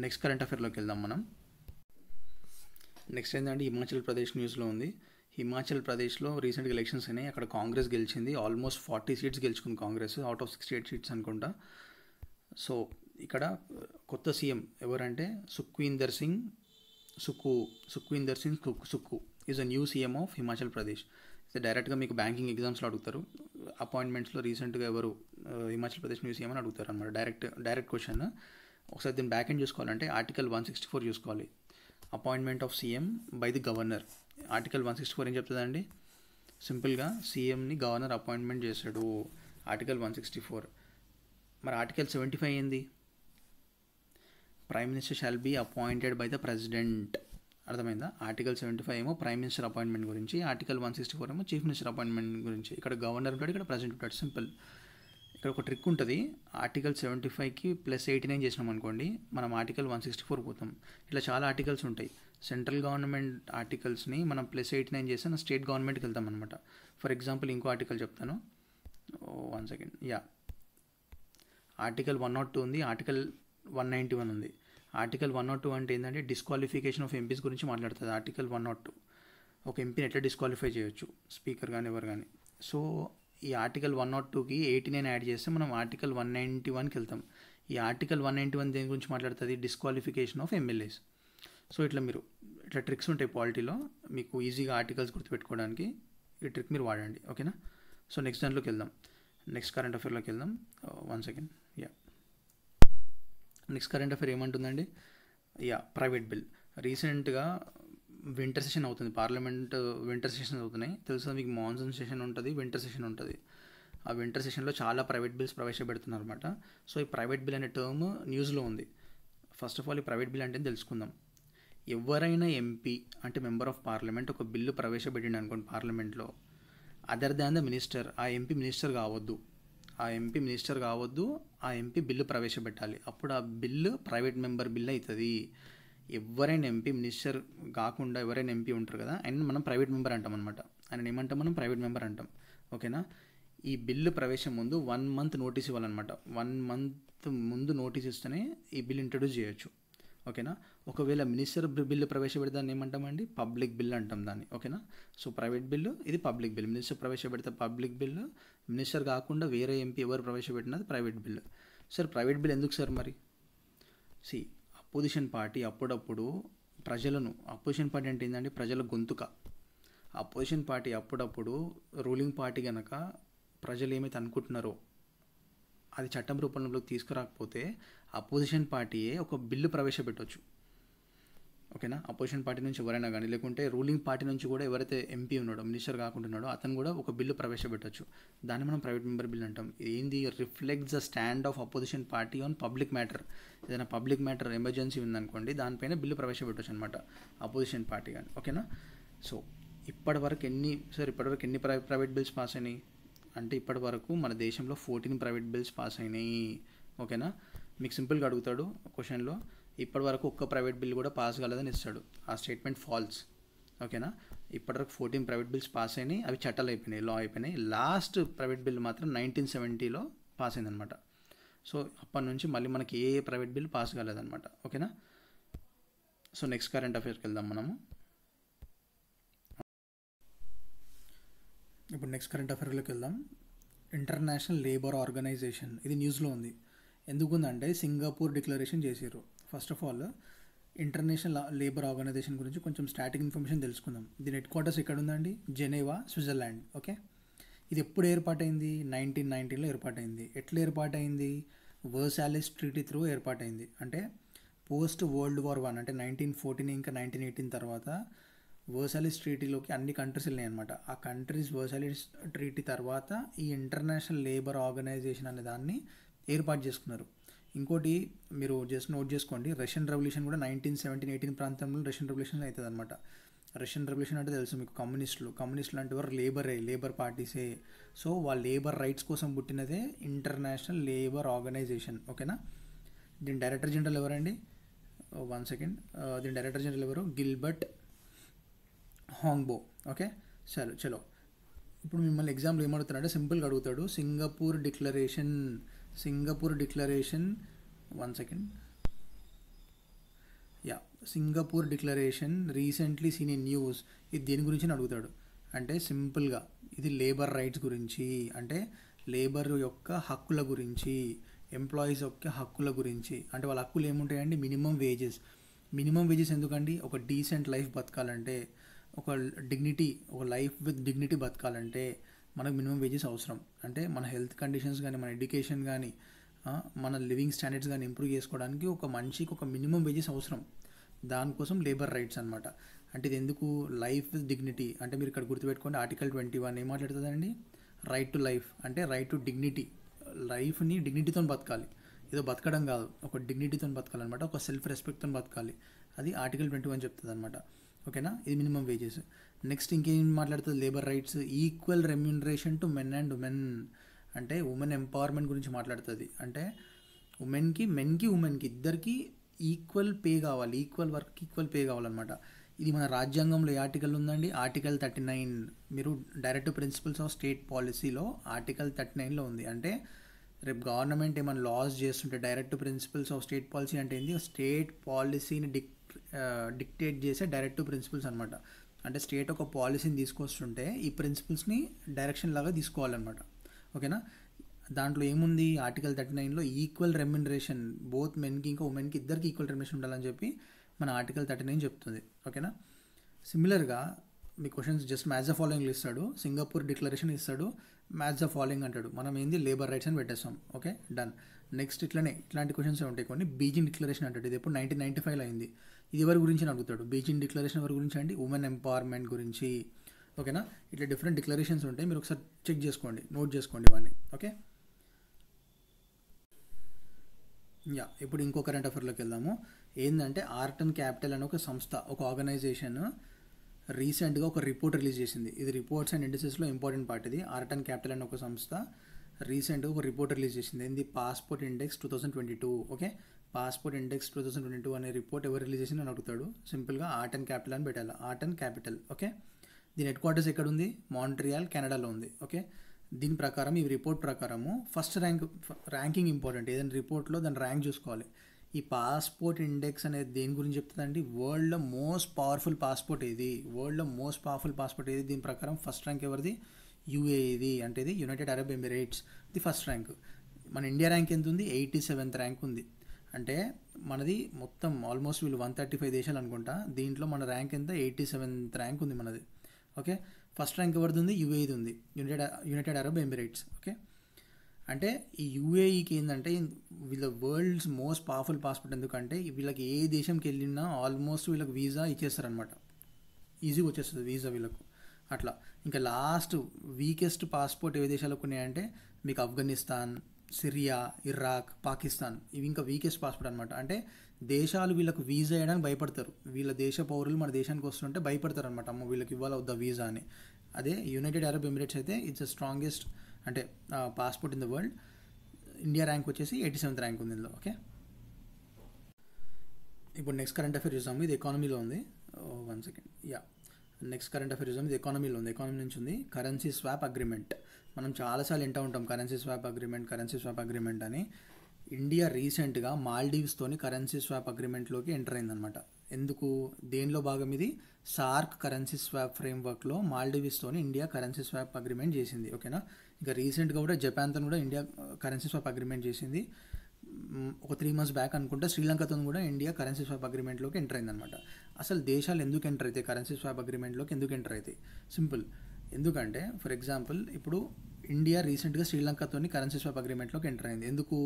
Speaker 1: నెక్స్ట్ కరెంట్ అఫేర్లోకి వెళ్దాం మనం నెక్స్ట్ ఏంటంటే హిమాచల్ ప్రదేశ్ న్యూస్లో ఉంది హిమాచల్ ప్రదేశ్లో రీసెంట్గా ఎలక్షన్స్ అయినాయి అక్కడ కాంగ్రెస్ గెలిచింది ఆల్మోస్ట్ ఫార్టీ సీట్స్ గెలుచుకుంది Congress out of sixty eight seats అనుకుంటా సో ఇక్కడ కొత్త సీఎం ఎవరంటే Sukhvinder Singh Sukhu Sukhvinder Singh Sukhu is a new CM of Himachal Pradesh డైరెక్ట్గా మీకు బ్యాంకింగ్ ఎగ్జామ్స్లో అడుగుతారు అపాయింట్మెంట్స్లో రీసెంట్గా ఎవరు హిమాచల్ ప్రదేశ్ సీఎం అని అడుగుతారు అనమాట డైరెక్ట్ డైరెక్ట్ క్వశ్చన్ ఒకసారి దీన్ని బ్యాక్ ఎండ్ చూసుకోవాలంటే ఆర్టికల్ వన్ సిక్స్టీ ఫోర్ చూసుకోవాలి appointment of CM by the governor article one sixty four ఏం చెప్తుందండి సింపుల్గా సీఎంని గవర్నర్ అపాయింట్మెంట్ చేశాడు ఆర్టికల్ వన్ సిక్స్టీ ఫోర్ మరి ఆర్టికల్ సెవెంటీ ఫైవ్ ఏంది prime minister shall be appointed by the president అర్థమైందా article seventy five ఏమో ప్రైమ్ మినిస్టర్ అపాయింట్మెంట్ గురించి ఆర్టికల్ వన్ సిక్స్టీ ఫోర్ ఏమో చీఫ్ మినిస్టర్ అపాయింట్మెంట్ గురించి ఇక్కడ గవర్నర్ ఉంటాడు ఇక్కడ ప్రెసిడెంట్ ఉంటాడు సింపుల్ ఇక్కడ ఒక ట్రిక్ ఉంటుంది ఆర్టికల్ సెవెంటీ ఫైవ్కి ప్లస్ ఎయిటీ నైన్ చేసినాం అనుకోండి మనం ఆర్టికల్ వన్ సిక్స్టీ ఫోర్ పోతాం ఇట్లా చాలా ఆర్టికల్స్ ఉంటాయి సెంట్రల్ గవర్నమెంట్ ఆర్టికల్స్ని మనం ప్లస్ ఎయిటీ నైన్ చేసిన స్టేట్ గవర్నమెంట్కి వెళ్తాం అనమాట ఫర్ ఎగ్జాంపుల్ ఇంకో ఆర్టికల్ చెప్తాను one second yeah article one not two ఉంది ఆర్టికల్ వన్ నైంటీ వన్ ఉంది ఆర్టికల్ వన్ నాట్ టూ అంటే ఏంటంటే డిస్క్వాలిఫికేషన్ ఆఫ్ ఎంపీస్ గురించి మాట్లాడుతుంది ఆర్టికల్ వన్ నాట్ టూ ఒక ఎంపీని ఎట్లా డిస్క్వాలిఫై చేయొచ్చు స్పీకర్ కానీ ఎవరు కానీ సో ఈ ఆర్టికల్ వన్ నాట్ టూకి ఎయిటీ నైన్ యాడ్ చేస్తే మనం ఆర్టికల్ వన్ నైంటీ వన్కి వెళ్తాం ఈ ఆర్టికల్ వన్ నైంటీ వన్ దేని గురించి మాట్లాడుతుంది డిస్క్వాలిఫికేషన్ ఆఫ్ ఎమ్మెల్యేస్ సో ఇట్లా మీరు ఇట్లా ట్రిక్స్ ఉంటాయి పాలిటీలో మీకు ఈజీగా ఆర్టికల్స్ గుర్తుపెట్టుకోవడానికి ఈ ట్రిక్ మీరు వాడండి ఓకేనా సో నెక్స్ట్ దాంట్లోకి వెళ్దాం నెక్స్ట్ కరెంట్ అఫేర్లోకి వెళ్దాం one uh, second next current affair ఏమంటుందండి యా ప్రైవేట్ బిల్ రీసెంట్గా వింటర్ సెషన్ అవుతుంది పార్లమెంట్ వింటర్ సెషన్ అవుతున్నాయి తెలుసు మీకు మాన్సూన్ సెషన్ ఉంటుంది వింటర్ సెషన్ ఉంటుంది ఆ వింటర్ సెషన్లో చాలా ప్రైవేట్ బిల్స్ ప్రవేశపెడుతున్నారు అనమాట సో ఈ ప్రైవేట్ బిల్ అనే టర్మ్ న్యూస్లో ఉంది ఫస్ట్ ఆఫ్ ఆల్ ఈ ప్రైవేట్ బిల్ అంటే తెలుసుకుందాం ఎవరైనా ఎంపీ అంటే మెంబర్ ఆఫ్ పార్లమెంట్ ఒక బిల్లు ప్రవేశపెట్టిండనుకోండి అనుకోండి పార్లమెంట్లో అదర్ దాన్ ద మినిస్టర్ ఆ ఎంపీ మినిస్టర్ కావద్దు ఆ ఎంపీ మినిస్టర్ కావద్దు ఆ ఎంపీ బిల్లు ప్రవేశపెట్టాలి అప్పుడు ఆ బిల్లు ప్రైవేట్ మెంబర్ బిల్ అవుతుంది ఎవరైనా ఎంపీ మినిస్టర్ కాకుండా ఎవరైనా ఎంపీ ఉంటారు కదా ఆయన మనం ప్రైవేట్ మెంబర్ అంటాం అనమాట ఆయన ఏమంటాం మనం ప్రైవేట్ మెంబర్ అంటాం ఓకేనా ఈ బిల్లు ప్రవేశం ముందు వన్ మంత్ నోటీస్ ఇవ్వాలన్నమాట వన్ మంత్ ముందు నోటీస్ ఇస్తేనే ఈ బిల్ ఇంట్రడ్యూస్ చేయొచ్చు ఓకేనా ఒకవేళ మినిస్టర్ బిల్లు ప్రవేశపెడతాన్ని ఏమంటామండి పబ్లిక్ బిల్ అంటాం దాన్ని ఓకేనా సో ప్రైవేట్ బిల్లు ఇది పబ్లిక్ బిల్ మినిస్టర్ ప్రవేశపెడితే పబ్లిక్ బిల్లు మినిస్టర్ కాకుండా వేరే ఎంపీ ఎవరు ప్రవేశపెట్టినది private bill sir private bill ఎందుకు సార్ మరి సి అపోజిషన్ పార్టీ అప్పుడప్పుడు ప్రజలను అపోజిషన్ పార్టీ అంటే ఏంటంటే ప్రజల గొంతుక అపోజిషన్ పార్టీ అప్పుడప్పుడు రూలింగ్ పార్టీ కనుక ప్రజలు ఏమైతే అనుకుంటున్నారో అది చట్టం రూపంలోకి తీసుకురాకపోతే అపోజిషన్ పార్టీయే ఒక బిల్లు ప్రవేశపెట్టవచ్చు ఓకేనా అపోజిషన్ పార్టీ నుంచి ఎవరైనా కానీ లేకుంటే రూలింగ్ పార్టీ నుంచి కూడా ఎవరైతే ఎంపీ ఉన్నాడో మినిస్టర్ కాకుంటున్నాడో అతను కూడా ఒక బిల్లు ప్రవేశపెట్టచ్చు దాన్ని మనం ప్రైవేట్ మెంబర్ బిల్ అంటాం ఏంది reflects the stand of opposition party on public matter ఏదైనా పబ్లిక్ మ్యాటర్ ఎమర్జెన్సీ ఉందనుకోండి దానిపైన బిల్లు ప్రవేశపెట్టచ్చు అనమాట అపోజిషన్ పార్టీ కానీ ఓకేనా సో ఇప్పటివరకు ఎన్ని సార్ ఇప్పటివరకు ఎన్ని ప్రైవేట్ బిల్స్ పాస్ అయినాయి అంటే ఇప్పటి వరకు మన దేశంలో ఫోర్టీన్ ప్రైవేట్ బిల్స్ పాస్ అయినాయి ఓకేనా మీకు సింపుల్గా అడుగుతాడు క్వశ్చన్లో ఇప్పటి వరకు ఒక్క ప్రైవేట్ బిల్ కూడా పాస్ కాలేదని ఇస్తాడు ఆ స్టేట్మెంట్ ఫాల్స్ ఓకేనా ఇప్పటివరకు ఫోర్టీన్ ప్రైవేట్ బిల్స్ పాస్ అయినాయి అవి చట్టాలు అయిపోయినాయి లా అయిపోయినాయి లాస్ట్ ప్రైవేట్ బిల్ మాత్రం నైన్టీన్ సెవెంటీలో పాస్ అయిందనమాట సో అప్పటి నుంచి మళ్ళీ మనకి ఏ ప్రైవేట్ బిల్ పాస్ కాలేదనమాట ఓకేనా సో నెక్స్ట్ కరెంట్ అఫేర్కి వెళ్దాం మనము ఇప్పుడు నెక్స్ట్ కరెంట్ అఫేర్లోకి వెళ్దాం ఇంటర్నేషనల్ లేబర్ ఆర్గనైజేషన్ ఇది న్యూస్లో ఉంది ఎందుకుందంటే సింగపూర్ డిక్లరేషన్ చేసారు first of all international labour organization గురించి కొంచెం స్టాటిక్ ఇన్ఫర్మేషన్ తెలుసుకుందాం దీని హెడ్ క్వార్టర్స్ ఎక్కడ ఉందండి జెనేవా స్విట్జర్లాండ్ ఓకే ఇది ఎప్పుడు ఏర్పాటైంది నైన్టీన్ నైన్టీన్లో ఏర్పాటైంది ఎట్లా ఏర్పాటైంది వర్సాలిస్ ట్రీటీ త్రూ ఏర్పాటైంది అంటే పోస్ట్ వరల్డ్ వార్ వన్ అంటే నైన్టీన్ ఫోర్టీన్ ఇంకా నైన్టీన్ ఎయిటీన్ తర్వాత వర్సాలిస్ ట్రీటీలోకి అన్ని కంట్రీస్ వెళ్ళినాయి అనమాట ఆ కంట్రీస్ వర్సాలిస్ ట్రీటీ తర్వాత ఈ ఇంటర్నేషనల్ లేబర్ ఆర్గనైజేషన్ అనే దాన్ని ఏర్పాటు చేసుకున్నారు ఇంకోటి మీరు జస్ట్ నోట్ చేసుకోండి రష్యన్ రెవల్యూషన్ కూడా నైన్టీన్ సెవెంటీన్ ఎయిటీన్ ప్రాంతంలో రష్యన్ రెవల్యూషన్ అవుతుంది అనమాట రష్యన్ రెవల్యూషన్ అంటే తెలుసు మీకు కమ్యూనిస్టులు కమ్యూనిస్టులు అంటే వారు లేబరే లేబర్ పార్టీసే సో వాళ్ళ లేబర్ రైట్స్ కోసం పుట్టినదే ఇంటర్నేషనల్ లేబర్ ఆర్గనైజేషన్ ఓకేనా దీని డైరెక్టర్ జనరల్ ఎవరండి వన్ oh, సెకండ్ uh, దీని డైరెక్టర్ జనరల్ ఎవరు గిల్బర్ట్ హాంగ్బో ఓకే చలో చలో ఇప్పుడు మిమ్మల్ని ఎగ్జామ్లో ఏమడుతున్నాడు సింపుల్గా అడుగుతాడు Singapore declaration Singapore declaration one second yeah Singapore declaration recently seen in news ఇది దేని గురించి అడుగుతాడు అంటే సింపుల్గా ఇది లేబర్ రైట్స్ గురించి అంటే లేబర్ యొక్క హక్కుల గురించి ఎంప్లాయీస్ యొక్క హక్కుల గురించి అంటే వాళ్ళ హక్కులు ఏముంటాయండి మినిమం వేజెస్ మినిమం వేజెస్ ఎందుకండి ఒక డీసెంట్ లైఫ్ బతకాలంటే ఒక డిగ్నిటీ ఒక లైఫ్ విత్ డిగ్నిటీ బతకాలంటే మనకు మినిమం వేజెస్ అవసరం అంటే మన హెల్త్ కండిషన్స్ కానీ మన ఎడ్యుకేషన్ కానీ మన లివింగ్ స్టాండర్డ్స్ కానీ ఇంప్రూవ్ చేసుకోవడానికి ఒక మనిషికి ఒక మినిమం వేజెస్ అవసరం దానికోసం లేబర్ రైట్స్ అనమాట అంటే ఇది ఎందుకు లైఫ్ డిగ్నిటీ అంటే మీరు ఇక్కడ గుర్తుపెట్టుకోండి ఆర్టికల్ ట్వంటీ వన్ ఏం మాట్లాడుతుందండి రైట్ టు లైఫ్ అంటే రైట్ టు డిగ్నిటీ లైఫ్ని డిగ్నిటీతో బతకాలి ఏదో బతకడం కాదు ఒక డిగ్నిటీతో బతకాలన్నమాట ఒక సెల్ఫ్ రెస్పెక్ట్తో బతకాలి అది ఆర్టికల్ ట్వంటీ వన్ చెప్తుంది అనమాట ఓకేనా ఇది మినిమం వేజెస్ నెక్స్ట్ ఇంకేం మాట్లాడుతుంది labour rights equal remuneration to men and women అంటే ఉమెన్ ఎంపవర్మెంట్ గురించి మాట్లాడుతుంది అంటే ఉమెన్కి మెన్కి ఉమెన్కి ఇద్దరికి ఈక్వల్ పే కావాలి ఈక్వల్ వర్క్ ఈక్వల్ పే కావాలన్నమాట ఇది మన రాజ్యాంగంలో ఏ ఆర్టికల్ ఉందండి ఆర్టికల్ థర్టీ నైన్ మీరు డైరెక్ట్ ప్రిన్సిపల్స్ ఆఫ్ స్టేట్ పాలసీలో ఆర్టికల్ థర్టీ నైన్లో ఉంది అంటే రేపు గవర్నమెంట్ ఏమైనా లాస్ చేస్తుంటే direct principles of state policy అంటే ఏంటి స్టేట్ పాలసీని డిక్ డిక్టేట్ చేసే డైరెక్ట్ ప్రిన్సిపల్స్ అనమాట అంటే స్టేట్ ఒక పాలసీని తీసుకొస్తుంటే ఈ ప్రిన్సిపల్స్ని డైరెక్షన్ లాగా తీసుకోవాలన్నమాట ఓకేనా దాంట్లో ఏముంది ఆర్టికల్ థర్టీ నైన్లో ఈక్వల్ రెమ్యునరేషన్ బోత్ మెన్కి ఇంకా ఉమెన్కి ఇద్దరికి ఈక్వల్ రెమ్యునరేషన్ ఉండాలని చెప్పి మన ఆర్టికల్ థర్టీ నైన్ చెప్తుంది ఓకేనా సిమిలర్గా మీ questions just match of following ఇస్తాడు సింగపూర్ డిక్లరేషన్ ఇస్తాడు మ్యాథ్స్ ద ఫాలోయింగ్ అంటాడు మనం ఏంది లేబర్ రైట్స్ అని పెట్టేస్తాం ఓకే డన్ నెక్స్ట్ ఇట్లనే ఇట్లాంటి క్వశ్చన్స్ ఉంటాయి కొన్ని బీజింగ్ డిక్లరేషన్ అంటాడు ఇది ఎప్పుడు నైన్టీన్ నైన్టీ ఫైవ్లో అయింది ఇది ఎవరి గురించి అడుగుతాడు బీజింగ్ డిక్లరేషన్ ఎవరి గురించి అండి ఉమెన్ ఎంపవర్మెంట్ గురించి ఓకేనా ఇట్లా డిఫరెంట్ డిక్లరేషన్స్ ఉంటాయి మీరు ఒకసారి చెక్ చేసుకోండి నోట్ చేసుకోండి ఇవన్నీ ఓకే యా ఇప్పుడు ఇంకో కరెంట్ అఫేర్లోకి వెళ్దాము ఏంటంటే ఆర్టన్ క్యాపిటల్ అనే ఒక సంస్థ ఒక ఆర్గనైజేషన్ రీసెంట్గా ఒక రిపోర్ట్ రిలీజ్ చేసింది ఇది రిపోర్ట్స్ అండ్ ఇండస్ట్రీస్లో ఇంపార్టెంట్ పార్ట్ ఇది ఆర్టన్ క్యాపిటల్ అనే ఒక సంస్థ రీసెంట్గా ఒక రిపోర్ట్ రిలీజ్ చేసింది ఏంది passport index two thousand twenty two okay passport index two thousand twenty two అనే రిపోర్ట్ ఎవరు రిలీజ్ చేసిన అని అడుగుతాడు సింపుల్గా ఆర్ట్ అండ్ క్యాపిటల్ అని పెట్టాలి ఆర్ట్ అండ్ క్యాపిటల్ ఓకే దీని హెడ్ క్వార్టర్స్ ఎక్కడ ఉంది మాంట్రియాల్ కెనడాలో ఉంది ఓకే దీని ప్రకారం ఈ రిపోర్ట్ ప్రకారము ఫస్ట్ ర్యాంక్ ర్యాంకింగ్ ఇంపార్టెంట్ ఏదైనా రిపోర్ట్లో దాని ర్యాంక్ చూసుకోవాలి ఈ పాస్పోర్ట్ ఇండెక్స్ అనేది దేని గురించి చెప్తుందండి వరల్డ్లో మోస్ట్ పవర్ఫుల్ పాస్పోర్ట్ ఏది వరల్డ్లో మోస్ట్ పవర్ఫుల్ పాస్పోర్ట్ ఏది దీని ప్రకారం ఫస్ట్ ర్యాంక్ ఎవరిది ఇది అంటే ఇది United Arab Emirates the first rank మన ఇండియా ర్యాంక్ ఎంత ఉంది ఎయిటీ సెవెంత్ ర్యాంక్ ఉంది అంటే మనది మొత్తం ఆల్మోస్ట్ వీళ్ళు వన్ థర్టీ ఫైవ్ దేశాలు అనుకుంటా దీంట్లో మన ర్యాంక్ ఎంత ఎయిటీ సెవెంత్ ర్యాంక్ ఉంది మనది ఓకే ఫస్ట్ ర్యాంక్ ఎవరిది ఉంది యూఏది ఉంది united united Arab Emirates okay అంటే ఈ యూఏఈకి e ఏంటంటే వీళ్ళ వరల్డ్స్ మోస్ట్ పవర్ఫుల్ పాస్పోర్ట్ ఎందుకంటే వీళ్ళకి ఏ దేశంకి వెళ్ళినా ఆల్మోస్ట్ వీళ్ళకి వీసా ఇచ్చేస్తారనమాట ఈజీగా వచ్చేస్తుంది వీసా వీళ్ళకు అట్లా ఇంకా లాస్ట్ వీకెస్ట్ పాస్పోర్ట్ ఏ దేశాలకు ఉన్నాయంటే మీకు ఆఫ్ఘనిస్తాన్ సిరియా ఇరాక్ పాకిస్తాన్ ఇవి ఇంకా వీకెస్ట్ పాస్పోర్ట్ అనమాట అంటే దేశాలు వీళ్ళకు వీజా వేయడానికి భయపడతారు వీళ్ళ దేశ పౌరులు మన దేశానికి వస్తుంటే భయపడతారు అనమాట అమ్మ వీళ్ళకి ఇవ్వాలి వద్దా వీజా అని అదే యునైటెడ్ అరబ్ ఎమిరేట్స్ అయితే ఇట్స్ ద స్ట్రాంగెస్ట్ అంటే passport in the world India rank వచ్చేసి ఎయిటీ సెవెంత్ ర్యాంక్ ఉంది ఇందులో ఓకే ఇప్పుడు నెక్స్ట్ కరెంట్ అఫేర్ చూసాము ఇది ఎకానమీలో ఉంది one second yeah next current affair చూసాము ఇది ఎకానమీలో ఉంది ఎకానమీ నుంచి ఉంది కరెన్సీ స్వాప్ అగ్రిమెంట్ మనం చాలాసార్లు వింటూ ఉంటాం currency swap agreement currency swap agreement అని ఇండియా రీసెంట్గా మాల్డీవ్స్తోని కరెన్సీ స్వాప్ అగ్రిమెంట్లోకి ఎంటర్ అయిందనమాట ఎందుకు దేనిలో భాగం ఇది సార్క్ కరెన్సీ స్వాప్ ఫ్రేమ్వర్క్లో మాల్డీవ్స్తోని ఇండియా కరెన్సీ స్వాప్ అగ్రిమెంట్ చేసింది ఓకేనా ఇంకా రీసెంట్గా కూడా జపాన్తో కూడా ఇండియా కరెన్సీ స్వాప్ అగ్రిమెంట్ చేసింది ఒక త్రీ మంత్స్ బ్యాక్ అనుకుంటే శ్రీలంకతో కూడా ఇండియా కరెన్సీ స్వాప్ అగ్రిమెంట్లోకి ఎంటర్ అయిందనమాట అసలు దేశాలు ఎందుకు ఎంటర్ అవుతాయి కరెన్సీ స్వాప్ అగ్రిమెంట్లోకి ఎందుకు ఎంటర్ అవుతాయి సింపుల్ ఎందుకంటే ఫర్ ఎగ్జాంపుల్ ఇప్పుడు ఇండియా రీసెంట్గా శ్రీలంకతో కరెన్సీ స్వాప్ అగ్రిమెంట్లోకి ఎంటర్ అయింది ఎందుకు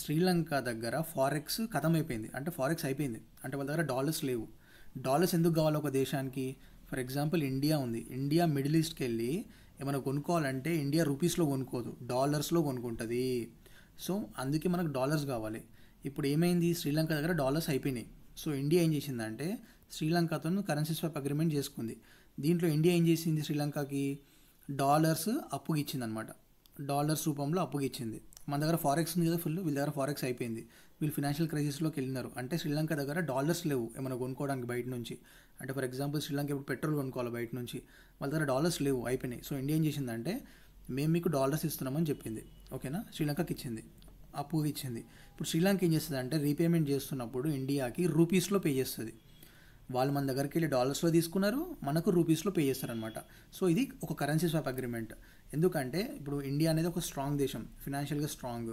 Speaker 1: శ్రీలంక దగ్గర ఫారెక్స్ అయిపోయింది అంటే ఫారెక్స్ అయిపోయింది అంటే వాళ్ళ దగ్గర డాలర్స్ లేవు డాలర్స్ ఎందుకు కావాలి ఒక దేశానికి ఫర్ ఎగ్జాంపుల్ ఇండియా ఉంది ఇండియా మిడిల్ ఈస్ట్కి వెళ్ళి ఏమైనా కొనుక్కోవాలంటే ఇండియా రూపీస్లో కొనుక్కోదు డాలర్స్లో కొనుక్కుంటుంది సో అందుకే మనకు డాలర్స్ కావాలి ఇప్పుడు ఏమైంది శ్రీలంక దగ్గర డాలర్స్ అయిపోయినాయి సో ఇండియా ఏం చేసిందంటే శ్రీలంకతో కరెన్సీ స్వాప్ అగ్రిమెంట్ చేసుకుంది దీంట్లో ఇండియా ఏం చేసింది శ్రీలంకకి డాలర్స్ అప్పుకి అనమాట డాలర్స్ రూపంలో అప్పుకి ఇచ్చింది మన దగ్గర ఫారెక్స్ ఉంది కదా ఫుల్ వీళ్ళ దగ్గర ఫారెక్స్ అయిపోయింది వీళ్ళు ఫినాన్షియల్ క్రైసిస్లోకి వెళ్ళినారు అంటే శ్రీలంక దగ్గర డాలర్స్ లేవు ఏమైనా కొనుక్కోవడానికి బయట నుంచి అంటే ఫర్ ఎగ్జాంపుల్ శ్రీలంక ఇప్పుడు పెట్రోల్ కొనుక్కోవాలి బయట నుంచి వాళ్ళ దగ్గర డాలర్స్ లేవు అయిపోయినాయి సో ఇండియా ఏం చేసిందంటే మేము మీకు డాలర్స్ ఇస్తున్నామని చెప్పింది ఓకేనా శ్రీలంకకి ఇచ్చింది అప్పు ఇచ్చింది ఇప్పుడు శ్రీలంక ఏం చేస్తుంది అంటే రీపేమెంట్ చేస్తున్నప్పుడు ఇండియాకి రూపీస్లో పే చేస్తుంది వాళ్ళు మన దగ్గరికి వెళ్ళి డాలర్స్లో తీసుకున్నారు మనకు రూపీస్లో పే చేస్తారనమాట సో ఇది ఒక కరెన్సీ స్వాప్ అగ్రిమెంట్ ఎందుకంటే ఇప్పుడు ఇండియా అనేది ఒక స్ట్రాంగ్ దేశం ఫినాన్షియల్గా స్ట్రాంగ్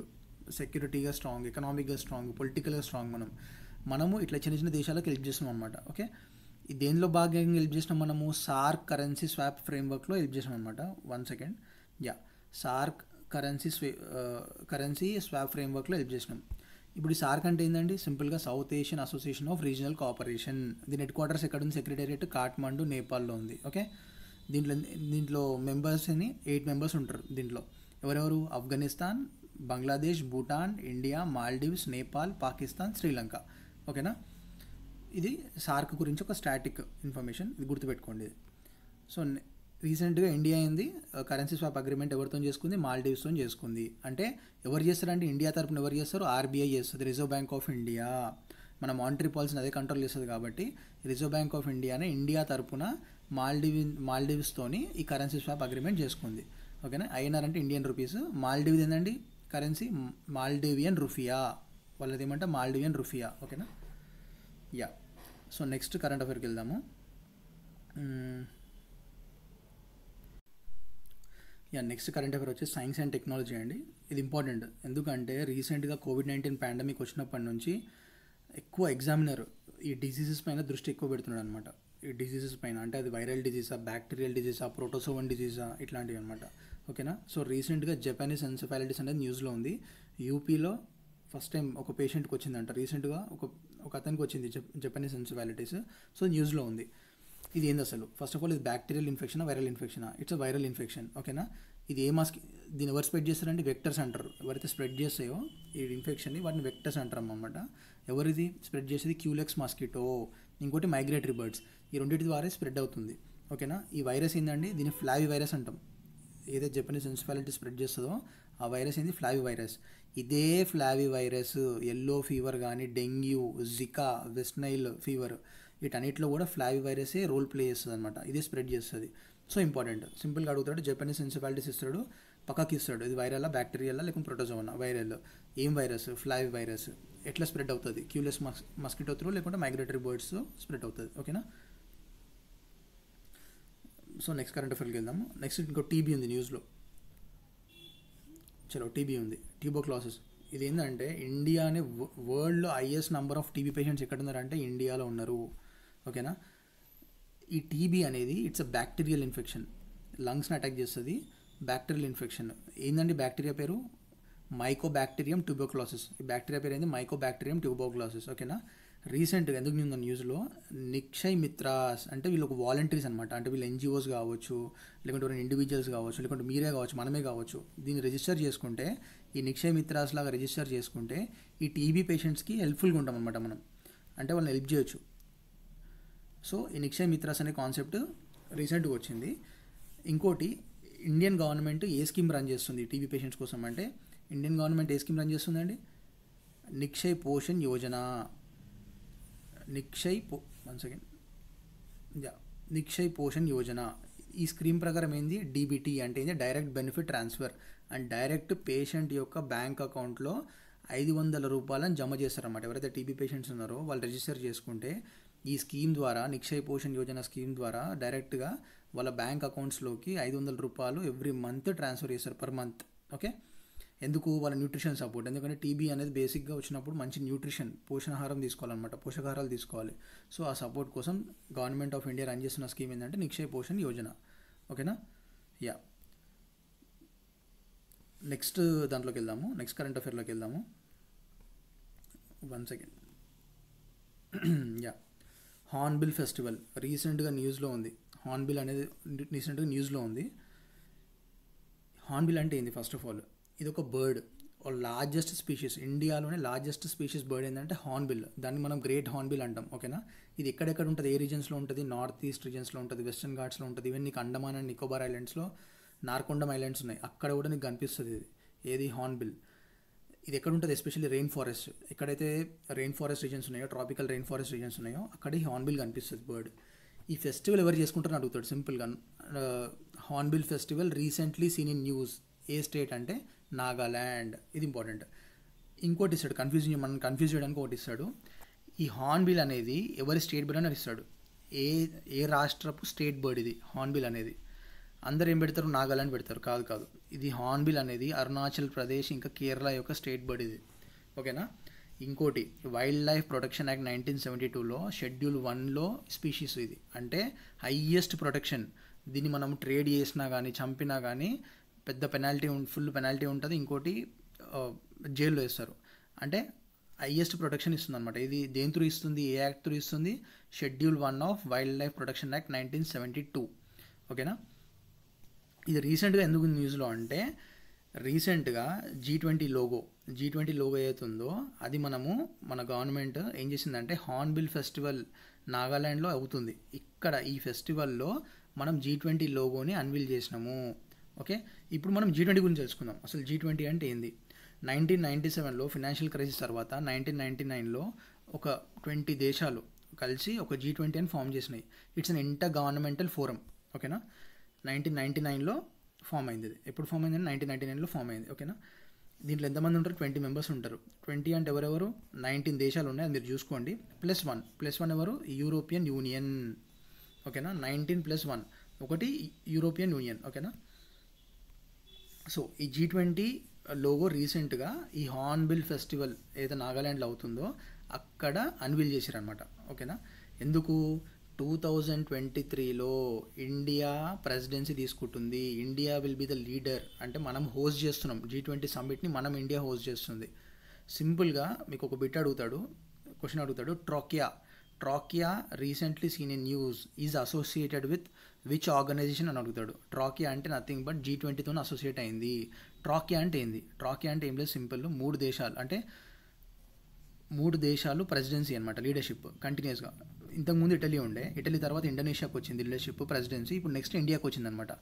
Speaker 1: సెక్యూరిటీగా స్ట్రాంగ్ ఎకనామిక్గా స్ట్రాంగ్ పొలిటికల్గా స్ట్రాంగ్ మనం మనము ఇట్లా చిన్న చిన్న దేశాలకు హెల్ప్ చేస్తున్నాం అనమాట ఓకే దేనిలో భాగంగా హెల్ప్ చేసినాం మనము సార్క్ కరెన్సీ స్వాప్ ఫ్రేమ్వర్క్లో హెల్ప్ చేసాం అనమాట one second yeah SAARC currency sway currency swap ఫ్రేమ్వర్క్లో హెల్ప్ చేసినాం ఇప్పుడు ఈ సార్క్ అంటే ఏంటండి సింపుల్గా south Asian association of regional cooperation దీని హెడ్ క్వార్టర్స్ ఎక్కడ ఉంది సెక్రటేరియట్ కాఠ్మండు నేపాల్లో ఉంది ఓకే దీంట్లో దీంట్లో మెంబర్స్ అని ఎయిట్ మెంబర్స్ ఉంటారు దీంట్లో ఎవరెవరు ఆఫ్ఘనిస్తాన్ బంగ్లాదేశ్ భూటాన్ ఇండియా మాల్డీవ్స్ నేపాల్ పాకిస్తాన్ శ్రీలంక ఓకేనా ఇది సార్క్ గురించి ఒక స్టాటిక్ ఇన్ఫర్మేషన్ ఇది గుర్తుపెట్టుకోండి సో రీసెంట్గా ఇండియా అయింది కరెన్సీ స్వాప్ అగ్రిమెంట్ ఎవరితో చేసుకుంది మాల్డీవ్స్తో చేసుకుంది అంటే ఎవరు చేస్తారంటే ఇండియా తరపున ఎవరు చేస్తారు ఆర్బీఐ చేస్తుంది రిజర్వ్ బ్యాంక్ ఆఫ్ ఇండియా మన మానిటరీ పాలసీని అదే కంట్రోల్ చేస్తుంది కాబట్టి రిజర్వ్ బ్యాంక్ ఆఫ్ ఇండియానే ఇండియా తరపున మాల్డీవ్ మాల్డీవ్స్తోని ఈ కరెన్సీ స్వాప్ అగ్రిమెంట్ చేసుకుంది ఓకేనా ఐఎన్ఆర్ అంటే ఇండియన్ రూపీస్ మాల్డీవ్ ఏంటండి కరెన్సీ మాల్డీవియన్ రుఫియా వాళ్ళది ఏమంటే మాల్డీవియన్ రుఫియా ఓకేనా యా సో నెక్స్ట్ కరెంట్ అఫేర్కి వెళ్దాము యా నెక్స్ట్ కరెంట్ అఫేర్ వచ్చి సైన్స్ అండ్ టెక్నాలజీ అండి ఇది ఇంపార్టెంట్ ఎందుకంటే రీసెంట్గా కోవిడ్ నైన్టీన్ పాండమిక్ వచ్చినప్పటి నుంచి ఎక్కువ ఎగ్జామినర్ ఈ డిజీజెస్ పైన దృష్టి ఎక్కువ పెడుతున్నాడు అనమాట ఈ డిజీజెస్ పైన అంటే అది వైరల్ డిజీసా బ్యాక్టీరియల్ డిజీజా ప్రోటోసోవన్ డిజీజా ఇట్లాంటివి అనమాట ఓకేనా సో రీసెంట్గా జపానీస్ ఎన్సెఫాలిటీస్ అనేది న్యూస్లో ఉంది యూపీలో ఫస్ట్ టైం ఒక పేషెంట్కి వచ్చిందంట రీసెంట్గా ఒక ఒక అతనికి వచ్చింది జపనీస్ ఎన్సెఫాలిటీస్ సో న్యూస్లో ఉంది ఇది ఏంది అసలు ఫస్ట్ ఆఫ్ ఆల్ ఇది bacterial infection viral infection it's viral infection ఓకేనా ఇది ఏ మాస్కి దీని ఎవరు స్ప్రెడ్ చేస్తారంటే వెక్టర్స్ అంటారు ఎవరైతే స్ప్రెడ్ చేస్తాయో ఈ ఇన్ఫెక్షన్ని వాటిని వెక్టర్స్ అంటారు అన్నమాట ఎవరిది స్ప్రెడ్ చేసేది క్యూలెక్స్ మాస్కిటో ఇంకోటి మైగ్రేటరీ బర్డ్స్ ఈ రెండింటి ద్వారా స్ప్రెడ్ అవుతుంది ఓకేనా ఈ వైరస్ ఏంటండి దీన్ని ఫ్లావి వైరస్ అంటాం ఏదైతే జపనీస్ మున్సిపాలిటీ స్ప్రెడ్ చేస్తుందో ఆ వైరస్ ఏంది ఫ్లావి వైరస్ ఇదే ఫ్లావి వైరస్ ఎల్లో ఫీవర్ కానీ dengue Zika West Nile fever వీటన్నిటిలో కూడా ఫ్లావి వైరసే రోల్ ప్లే చేస్తుంది అనమాట ఇది స్ప్రెడ్ చేస్తుంది సో ఇంపార్టెంట్ సింపుల్గా అడుగుతాడు జపనీస్ ఇన్సిపాలిటీస్ ఇస్తాడు పక్కకి ఇస్తాడు ఇది వైరల్ బ్యాక్టీరియల్ లేకుంటే ప్రోటోజోనా వైరల్ ఏం వైరస్ ఫ్లావి వైరస్ ఎట్లా స్ప్రెడ్ అవుతుంది క్యూలెస్ మస్ మస్కిటో త్రూ లేకుంటే మైగ్రేటరీ బర్డ్స్ స్ప్రెడ్ అవుతుంది ఓకేనా సో నెక్స్ట్ కరెంట్ అఫేర్కి వెళ్దాము నెక్స్ట్ ఇంకో టీబీ ఉంది న్యూస్లో చలో టీబీ ఉంది ట్యూబో క్లాసెస్ ఇది ఏంటంటే ఇండియా అనే వరల్డ్లో highest number of TB patients ఎక్కడ ఉన్నారంటే ఇండియాలో ఉన్నారు ఓకేనా ఈ టీబీ అనేది ఇట్స్ అ బ్యాక్టీరియల్ ఇన్ఫెక్షన్ లంగ్స్ని అటాక్ చేస్తుంది బ్యాక్టీరియల్ ఇన్ఫెక్షన్ ఏందండి బ్యాక్టీరియా పేరు మైకో బ్యాక్టీరియం ట్యూబోక్లాసిస్ ఈ బ్యాక్టీరియా పేరు ఏంది బ్యాక్టీరియం ట్యూబోక్లాసిస్ ఓకేనా రీసెంట్గా ఎందుకు నేను న్యూస్లో నిక్షయ్ మిత్రాస్ అంటే వీళ్ళు ఒక వాలంటీర్స్ అనమాట అంటే వీళ్ళు ఎన్జిఓస్ కావచ్చు లేకుంటే ఎవరైనా ఇండివిజువల్స్ కావచ్చు లేకుంటే మీరే కావచ్చు మనమే కావచ్చు దీన్ని రిజిస్టర్ చేసుకుంటే ఈ నిక్షయ్ మిత్రాస్ లాగా రిజిస్టర్ చేసుకుంటే ఈ టీబీ పేషెంట్స్కి హెల్ప్ఫుల్గా ఉంటాం అనమాట మనం అంటే వాళ్ళని హెల్ప్ చేయొచ్చు సో ఈ నిక్షయ మిత్రాస్ అనే కాన్సెప్ట్ రీసెంట్గా వచ్చింది ఇంకోటి Indian government a scheme run చేస్తుంది టీబీ పేషెంట్స్ కోసం అంటే Indian government a scheme run చేస్తుందండి నిక్షయ్ పోషన్ యోజన నిక్షయ్ పో వన్ సెకండ్ నిక్షయ్ పోషన్ యోజన ఈ స్కీమ్ ప్రకారం ఏంది డీబీటీ అంటే ఏంది direct benefit transfer and direct patient యొక్క బ్యాంక్ అకౌంట్లో ఐదు వందల రూపాయలను జమ చేస్తారన్నమాట ఎవరైతే టీబీ పేషెంట్స్ ఉన్నారో వాళ్ళు రిజిస్టర్ చేసుకుంటే ఈ స్కీమ్ ద్వారా నిక్షయ పోషణ్ యోజన స్కీమ్ ద్వారా డైరెక్ట్గా వాళ్ళ బ్యాంక్ అకౌంట్స్లోకి ఐదు వందల రూపాయలు ఎవ్రీ మంత్ ట్రాన్స్ఫర్ చేస్తారు పర్ మంత్ ఓకే ఎందుకు వాళ్ళ న్యూట్రిషన్ సపోర్ట్ ఎందుకంటే టీబీ అనేది బేసిక్గా వచ్చినప్పుడు మంచి న్యూట్రిషన్ పోషణాహారం తీసుకోవాలన్నమాట పోషకాహారాలు తీసుకోవాలి సో ఆ సపోర్ట్ కోసం గవర్నమెంట్ ఆఫ్ ఇండియా రన్ చేస్తున్న స్కీమ్ ఏంటంటే నిక్షయ పోషణ్ యోజన ఓకేనా యా నెక్స్ట్ దాంట్లోకి వెళ్దాము నెక్స్ట్ కరెంట్ అఫేర్లోకి వెళ్దాము one second yeah hornbill festival రీసెంట్గా న్యూస్లో ఉంది హార్న్బిల్ అనేది రీసెంట్గా న్యూస్లో ఉంది హార్న్బిల్ అంటే ఏంది ఫస్ట్ ఆఫ్ ఆల్ ఇది ఒక బర్డ్ లార్జెస్ట్ స్పీషీస్ ఇండియాలోనే లార్జెస్ట్ స్పీషీస్ బర్డ్ ఏంటంటే హార్న్బిల్ దాన్ని మనం గ్రేట్ హార్న్బిల్ అంటాం ఓకేనా ఇది ఎక్కడెక్కడ ఉంటుంది ఏ రీజన్స్లో ఉంటుంది నార్త్ ఈస్ట్ రీజన్స్లో ఉంటుంది వెస్టర్న్ ఘాట్స్లో ఉంటుంది ఈవెన్ నీకు అండమాన్ అండ్ నికోబార్ ఐలాండ్స్లో నార్కొండం ఐలాండ్స్ ఉన్నాయి అక్కడ కూడా నీకు కనిపిస్తుంది ఇది ఏది హార్న్బిల్ ఇది ఎక్కడ ఉంటుంది ఎస్పెషల్లీ రెయిన్ ఫారెస్ట్ ఎక్కడైతే రెయిన్ ఫారెస్ట్ రీజన్స్ ఉన్నాయో ట్రాపికల్ రెయిన్ ఫారెస్ట్ రీజన్స్ ఉన్నాయో అక్కడ హార్న్బిల్ కనిపిస్తుంది బర్డ్ ఈ ఫెస్టివల్ ఎవరు చేసుకుంటారని అడుగుతాడు సింపుల్గా hornbill festival recently seen in news ఏ స్టేట్ అంటే నాగాల్యాండ్ ఇది ఇంపార్టెంట్ ఇంకోటి ఇస్తాడు కన్ఫ్యూజ్ మనం కన్ఫ్యూజ్ చేయడానికి ఒకటి ఇస్తాడు ఈ హార్న్బిల్ అనేది ఎవరి స్టేట్ బర్డ్ అని ఇస్తాడు ఏ ఏ రాష్ట్రపు స్టేట్ బర్డ్ ఇది హార్న్బిల్ అనేది అందరు ఏం పెడతారు నాగాలాండ్ పెడతారు కాదు కాదు ఇది హార్న్బిల్ అనేది అరుణాచల్ ప్రదేశ్ ఇంకా కేరళ యొక్క స్టేట్ బర్డ్ ఇది ఓకేనా ఇంకోటి wild life protection act nineteen seventy టూలో షెడ్యూల్ వన్లో స్పీషీస్ ఇది అంటే హయ్యెస్ట్ ప్రొటెక్షన్ దీన్ని మనం ట్రేడ్ చేసినా కానీ చంపినా కానీ పెద్ద పెనాల్టీ ఫుల్ పెనాల్టీ ఉంటుంది ఇంకోటి జైల్లో వేస్తారు అంటే హైయెస్ట్ ప్రొటెక్షన్ ఇస్తుంది అనమాట ఇది దేని త్రూ ఇస్తుంది ఏ యాక్ట్ త్రూ ఇస్తుంది schedule one of wild life protection act nineteen seventy two ఓకేనా ఇది రీసెంట్గా ఎందుకు న్యూస్లో అంటే రీసెంట్గా G twenty logo G twenty logo ఏదైతుందో అది మనము మన గవర్నమెంట్ ఏం చేసిందంటే హార్న్బిల్ ఫెస్టివల్ నాగాల్యాండ్లో అవుతుంది ఇక్కడ ఈ ఫెస్టివల్లో మనం జీ ట్వంటీ లోగోని అన్విల్ చేసినాము ఓకే ఇప్పుడు మనం జీ ట్వంటీ గురించి తెలుసుకుందాం అసలు జీ ట్వంటీ అంటే ఏంది నైన్టీన్ నైంటీ సెవెన్లో ఫినాన్షియల్ క్రైసిస్ తర్వాత నైన్టీన్ నైంటీ నైన్లో ఒక ట్వంటీ దేశాలు కలిసి ఒక జీ ట్వంటీ అని ఫామ్ చేసినాయి it's an intergovernmental forum ఓకేనా నైన్టీన్ నైంటీ నైన్లో ఫామ్ అయింది ఇది ఎప్పుడు ఫామ్ అయింది నైన్టీన్ నైంటీ నైన్లో ఫామ్ అయింది ఓకేనా దీంట్లో ఎంతమంది ఉంటారు ట్వంటీ మెంబర్స్ ఉంటారు ట్వంటీ అంటే ఎవరెవరు నైన్టీన్ దేశాలు ఉన్నాయి అది మీరు చూసుకోండి ప్లస్ వన్ ప్లస్ వన్ ఎవరు యూరోపియన్ యూనియన్ ఓకేనా నైన్టీన్ ప్లస్ వన్ ఒకటి యూరోపియన్ యూనియన్ ఓకేనా సో ఈ జీ ట్వంటీ లోగో రీసెంట్గా ఈ హార్న్బిల్ ఫెస్టివల్ ఏదైతే నాగాల్యాండ్లో అవుతుందో అక్కడ అన్విల్ చేశారనమాట ఓకేనా ఎందుకు టూ థౌజండ్ ట్వంటీ త్రీలో ఇండియా ప్రెసిడెన్సీ తీసుకుంటుంది India will be the leader అంటే మనం హోస్ట్ చేస్తున్నాం జీ ట్వంటీ సమ్మిట్ని మనం ఇండియా హోస్ట్ చేస్తుంది సింపుల్గా మీకు ఒక బిట్ అడుగుతాడు క్వశ్చన్ అడుగుతాడు troika troika recently seen in news is associated with which organisation అని అడుగుతాడు ట్రాకియా అంటే నథింగ్ బట్ జీ ట్వంటీతో అసోసియేట్ అయింది ట్రాకియా అంటే ఏంది ట్రాకియా అంటే ఏం లేదు సింపుల్ మూడు దేశాలు అంటే మూడు దేశాలు ప్రెసిడెన్సీ అనమాట లీడర్షిప్ కంటిన్యూస్గా ఇంతకుముందు ఇటలీ ఉండే ఇటలీ తర్వాత ఇండోనేషియాకి వచ్చింది లీడర్షిప్ ప్రెసిడెన్సీ ఇప్పుడు నెక్స్ట్ ఇండియాకి వచ్చింది అనమాట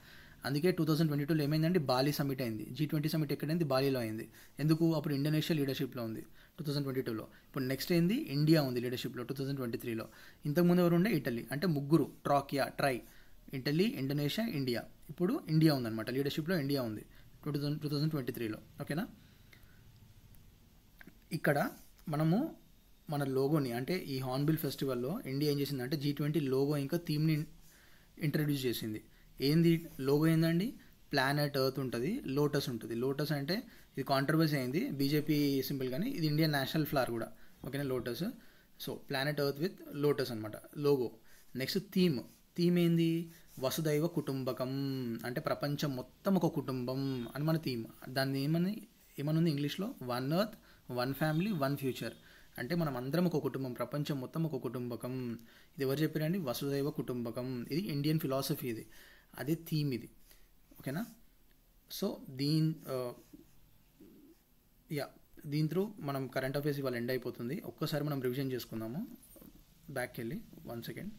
Speaker 1: అందుకే టూ థౌసండ్ ట్వంటీ టూలో ఏమైందంటే బాలీ సమిట్ అయింది జీ ట్వంటీ సమిట్ ఎక్కడైంది బాలీలో అయింది ఎందుకు అప్పుడు ఇండోనేషియా లీడర్షిప్లో ఉంది టూ థౌసండ్ ట్వంటీ టూలో ఇప్పుడు నెక్స్ట్ ఏంది ఇండియా ఉంది లీడర్షిప్లో టూ థౌసండ్ ట్వంటీ త్రీలో ఇంతకుముందు ఎవరు ఉండే ఇటలీ అంటే ముగ్గురు ట్రాకియా ట్రై ఇటలీ ఇండోనేషియా ఇండియా ఇప్పుడు ఇండియా ఉందన్నమాట లీడర్షిప్లో ఇండియా ఉంది two thousand two thousand twenty త్రీలో ఓకేనా ఇక్కడ మనము మన లోగోని అంటే ఈ హార్న్బిల్ ఫెస్టివల్లో ఇండియా ఏం చేసిందంటే జీ ట్వంటీ లోగో ఇంకా థీమ్ని ఇంట్రడ్యూస్ చేసింది ఏంది లోగో ఏందండి ప్లానెట్ ఎర్త్ ఉంటుంది లోటస్ ఉంటుంది లోటస్ అంటే ఇది కాంట్రవర్సీ అయింది బీజేపీ సింపుల్ కానీ ఇది ఇండియన్ నేషనల్ ఫ్లవర్ కూడా ఓకేనా lotus so planet earth with lotus అనమాట లోగో నెక్స్ట్ థీమ్ థీమ్ ఏంది వసుదైవ కుటుంబకం అంటే ప్రపంచం మొత్తం ఒక కుటుంబం అని మన థీమ్ దాన్ని ఏమని ఏమనుంది ఇంగ్లీష్లో one earth one family one future అంటే మనం అందరం ఒక కుటుంబం ప్రపంచం మొత్తం ఒక కుటుంబకం ఇది ఎవరు చెప్పారండి వసుదైవ కుటుంబకం ఇది ఇండియన్ ఫిలాసఫీ ఇది అదే థీమ్ ఇది ఓకేనా సో uh, దీని యా దీని త్రూ మనం కరెంట్ అఫేర్స్ ఇవాళ ఎండ్ అయిపోతుంది ఒక్కసారి మనం రివిజన్ చేసుకుందాము బ్యాక్ వెళ్ళి వన్ సెకండ్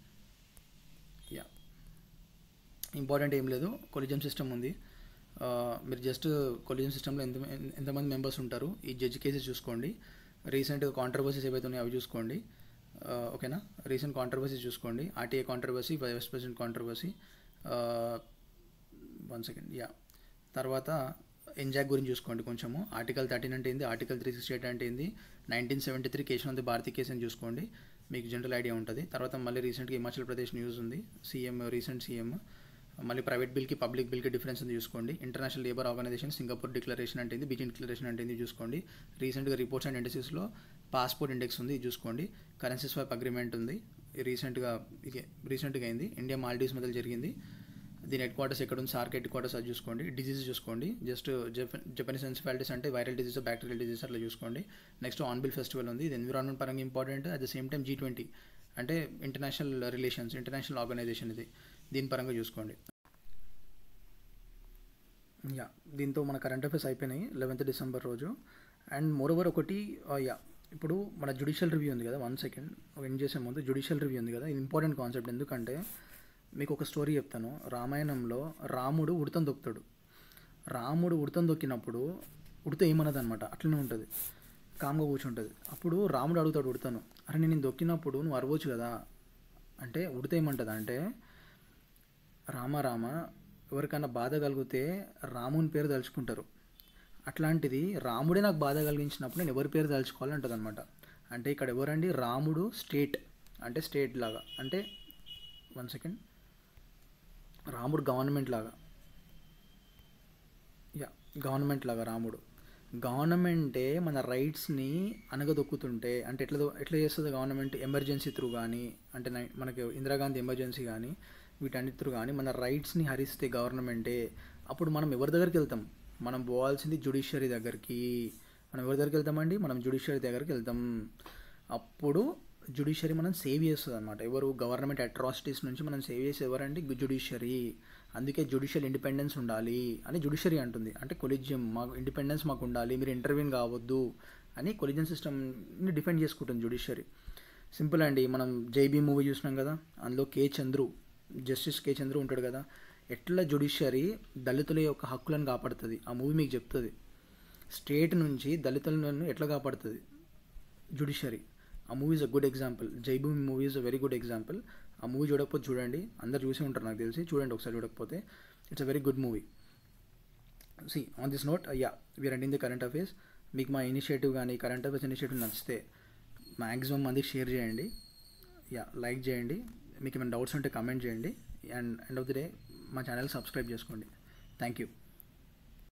Speaker 1: యా ఇంపార్టెంట్ ఏం లేదు కొలిజన్ సిస్టమ్ ఉంది uh, మీరు జస్ట్ కొలిజం సిస్టంలో ఎంత ఎంతమంది మెంబర్స్ ఉంటారు ఈ జడ్జి కేసెస్ చూసుకోండి రీసెంట్ కాంట్రవర్సీస్ ఏవైతే ఉన్నాయో అవి చూసుకోండి ఓకేనా రీసెంట్ కాంట్రవర్సీస్ చూసుకోండి RTA controversy vice president controversy one second yeah తర్వాత ఎన్జాక్ గురించి చూసుకోండి కొంచెము ఆర్టికల్ థర్టీన్ అంటే ఏంది ఆర్టికల్ త్రీ సిక్స్టీ ఎయిట్ అంటే ఏంది nineteen seventy three Kesavananda Bharati case అని చూసుకోండి మీకు జనరల్ ఐడియా ఉంటుంది తర్వాత మళ్ళీ రీసెంట్గా హిమాచల్ ప్రదేశ్ న్యూస్ ఉంది సీఎం రీసెంట్ సీఎం మళ్ళీ ప్రైవేట్ బిల్కి పబ్లిక్ బిల్కి డిఫరెన్స్ ఉంది చూసుకోండి international labour organisation Singapore declaration అంటే ఇది బీజింగ్ డిక్లరేషన్ అంటే చూసుకోండి రీసెంట్గా రిపోర్ట్స్ అండ్ ఇండెక్సెస్లో పాస్పోర్ట్ ఇండెక్స్ ఉంది చూసుకోండి కరెన్సీ స్వైప్ అగ్రిమెంట్ ఉంది రీసెంట్గా రీసెంట్గా అయింది ఇండియా మాల్డీవ్స్ మధ్య జరిగింది దీని హెడ్ క్వార్టర్స్ ఎక్కడ ఉంది సార్క్ హెడ్ క్వార్టర్స్ అది చూసుకోండి డిజీజ్ చూసుకోండి జస్ట్ జపనీస్ ఎన్సిఫాలిటీస్ అంటే వైరల్ డిజీజ్ బ్యాక్టీరియల్ డిజీజ్ అట్లా చూసుకోండి నెక్స్ట్ ఆన్బిల్ ఫెస్టివల్ ఉంది ఇది ఎన్విరాన్మెంట్ పరంగా important at the same time G twenty అంటే ఇంటర్నేషనల్ రిలేషన్స్ ఇంటర్నేషనల్ ఆర్గనైజేషన్ ఇది దీని పరంగా చూసుకోండి యా దీంతో మన కరెంట్ అఫేర్స్ అయిపోయినాయి లెవెన్త్ డిసెంబర్ రోజు అండ్ మోరోవర్ ఒకటి యా ఇప్పుడు మన జుడిషియల్ రివ్యూ ఉంది కదా వన్ సెకండ్ ఎండ్ చేసే ముందు జుడిషియల్ రివ్యూ ఉంది కదా ఇది ఇంపార్టెంట్ కాన్సెప్ట్ ఎందుకంటే మీకు ఒక స్టోరీ చెప్తాను రామాయణంలో రాముడు ఉడతం దొక్కుతాడు రాముడు ఉడతం దొక్కినప్పుడు ఉడత అనమాట అట్లనే ఉంటుంది కామ్గా కూర్చుంటుంది అప్పుడు రాముడు అడుగుతాడు ఉడతను అరే నేను దొక్కినప్పుడు నువ్వు అరవచ్చు కదా అంటే ఉడత ఏమంటుంది అంటే రామ రామ ఎవరికైనా బాధ కలిగితే రాముని పేరు తలుచుకుంటారు అట్లాంటిది రాముడే నాకు బాధ కలిగించినప్పుడు నేను ఎవరి పేరు అంటుంది అనమాట అంటే ఇక్కడ ఎవరండి రాముడు స్టేట్ అంటే స్టేట్ లాగా అంటే వన్ సెకండ్ రాముడు గవర్నమెంట్ లాగా యా గవర్నమెంట్ లాగా రాముడు గవర్నమెంటే మన రైట్స్ని అనగదొక్కుతుంటే అంటే ఎట్లా ఎట్లా చేస్తుంది గవర్నమెంట్ ఎమర్జెన్సీ త్రూ కానీ అంటే మనకి ఇందిరాగాంధీ ఎమర్జెన్సీ కానీ వీటన్నిటితో కానీ మన రైట్స్ని హరిస్తే గవర్నమెంటే అప్పుడు మనం ఎవరి దగ్గరికి వెళ్తాం మనం పోవాల్సింది జుడిషియరీ దగ్గరికి మనం ఎవరి దగ్గరికి వెళ్తామండి మనం జుడిషియరీ దగ్గరికి వెళ్తాం అప్పుడు జుడిషియరీ మనం సేవ్ చేస్తుంది అనమాట ఎవరు గవర్నమెంట్ అట్రాసిటీస్ నుంచి మనం సేవ్ చేసే ఎవరండి జుడిషియరీ అందుకే జుడిషియల్ ఇండిపెండెన్స్ ఉండాలి అని జుడిషియరీ అంటుంది అంటే కొలిజియం మాకు ఇండిపెండెన్స్ మాకు ఉండాలి మీరు ఇంటర్వ్యూన్ కావద్దు అని కొలిజియం సిస్టమ్ని డిఫెండ్ చేసుకుంటుంది జుడిషియరీ సింపుల్ అండి మనం జైబీ మూవీ చూసినాం కదా అందులో కే చంద్రు జస్టిస్ కే చంద్ర ఉంటాడు కదా ఎట్లా జుడిషియరీ దళితుల యొక్క హక్కులను కాపాడుతుంది ఆ మూవీ మీకు చెప్తుంది స్టేట్ నుంచి దళితులను ఎట్లా కాపాడుతుంది జుడిషియరీ ఆ movie is a good example Jai Bhim movie is a very good example ఆ మూవీ చూడకపోతే చూడండి అందరు చూసి ఉంటారు నాకు తెలిసి చూడండి ఒకసారి చూడకపోతే it's a very good movie see on this note yeah we're in the current affairs మీకు మా ఇనిషియేటివ్ కానీ కరెంట్ అఫేర్స్ ఇనిషియేటివ్ నచ్చితే మ్యాక్సిమం మందికి షేర్ చేయండి యా లైక్ చేయండి మీకు ఏమైనా డౌట్స్ ఉంటే కమెంట్ చేయండి and end of the day మా ఛానల్ సబ్స్క్రైబ్ చేసుకోండి థ్యాంక్ యూ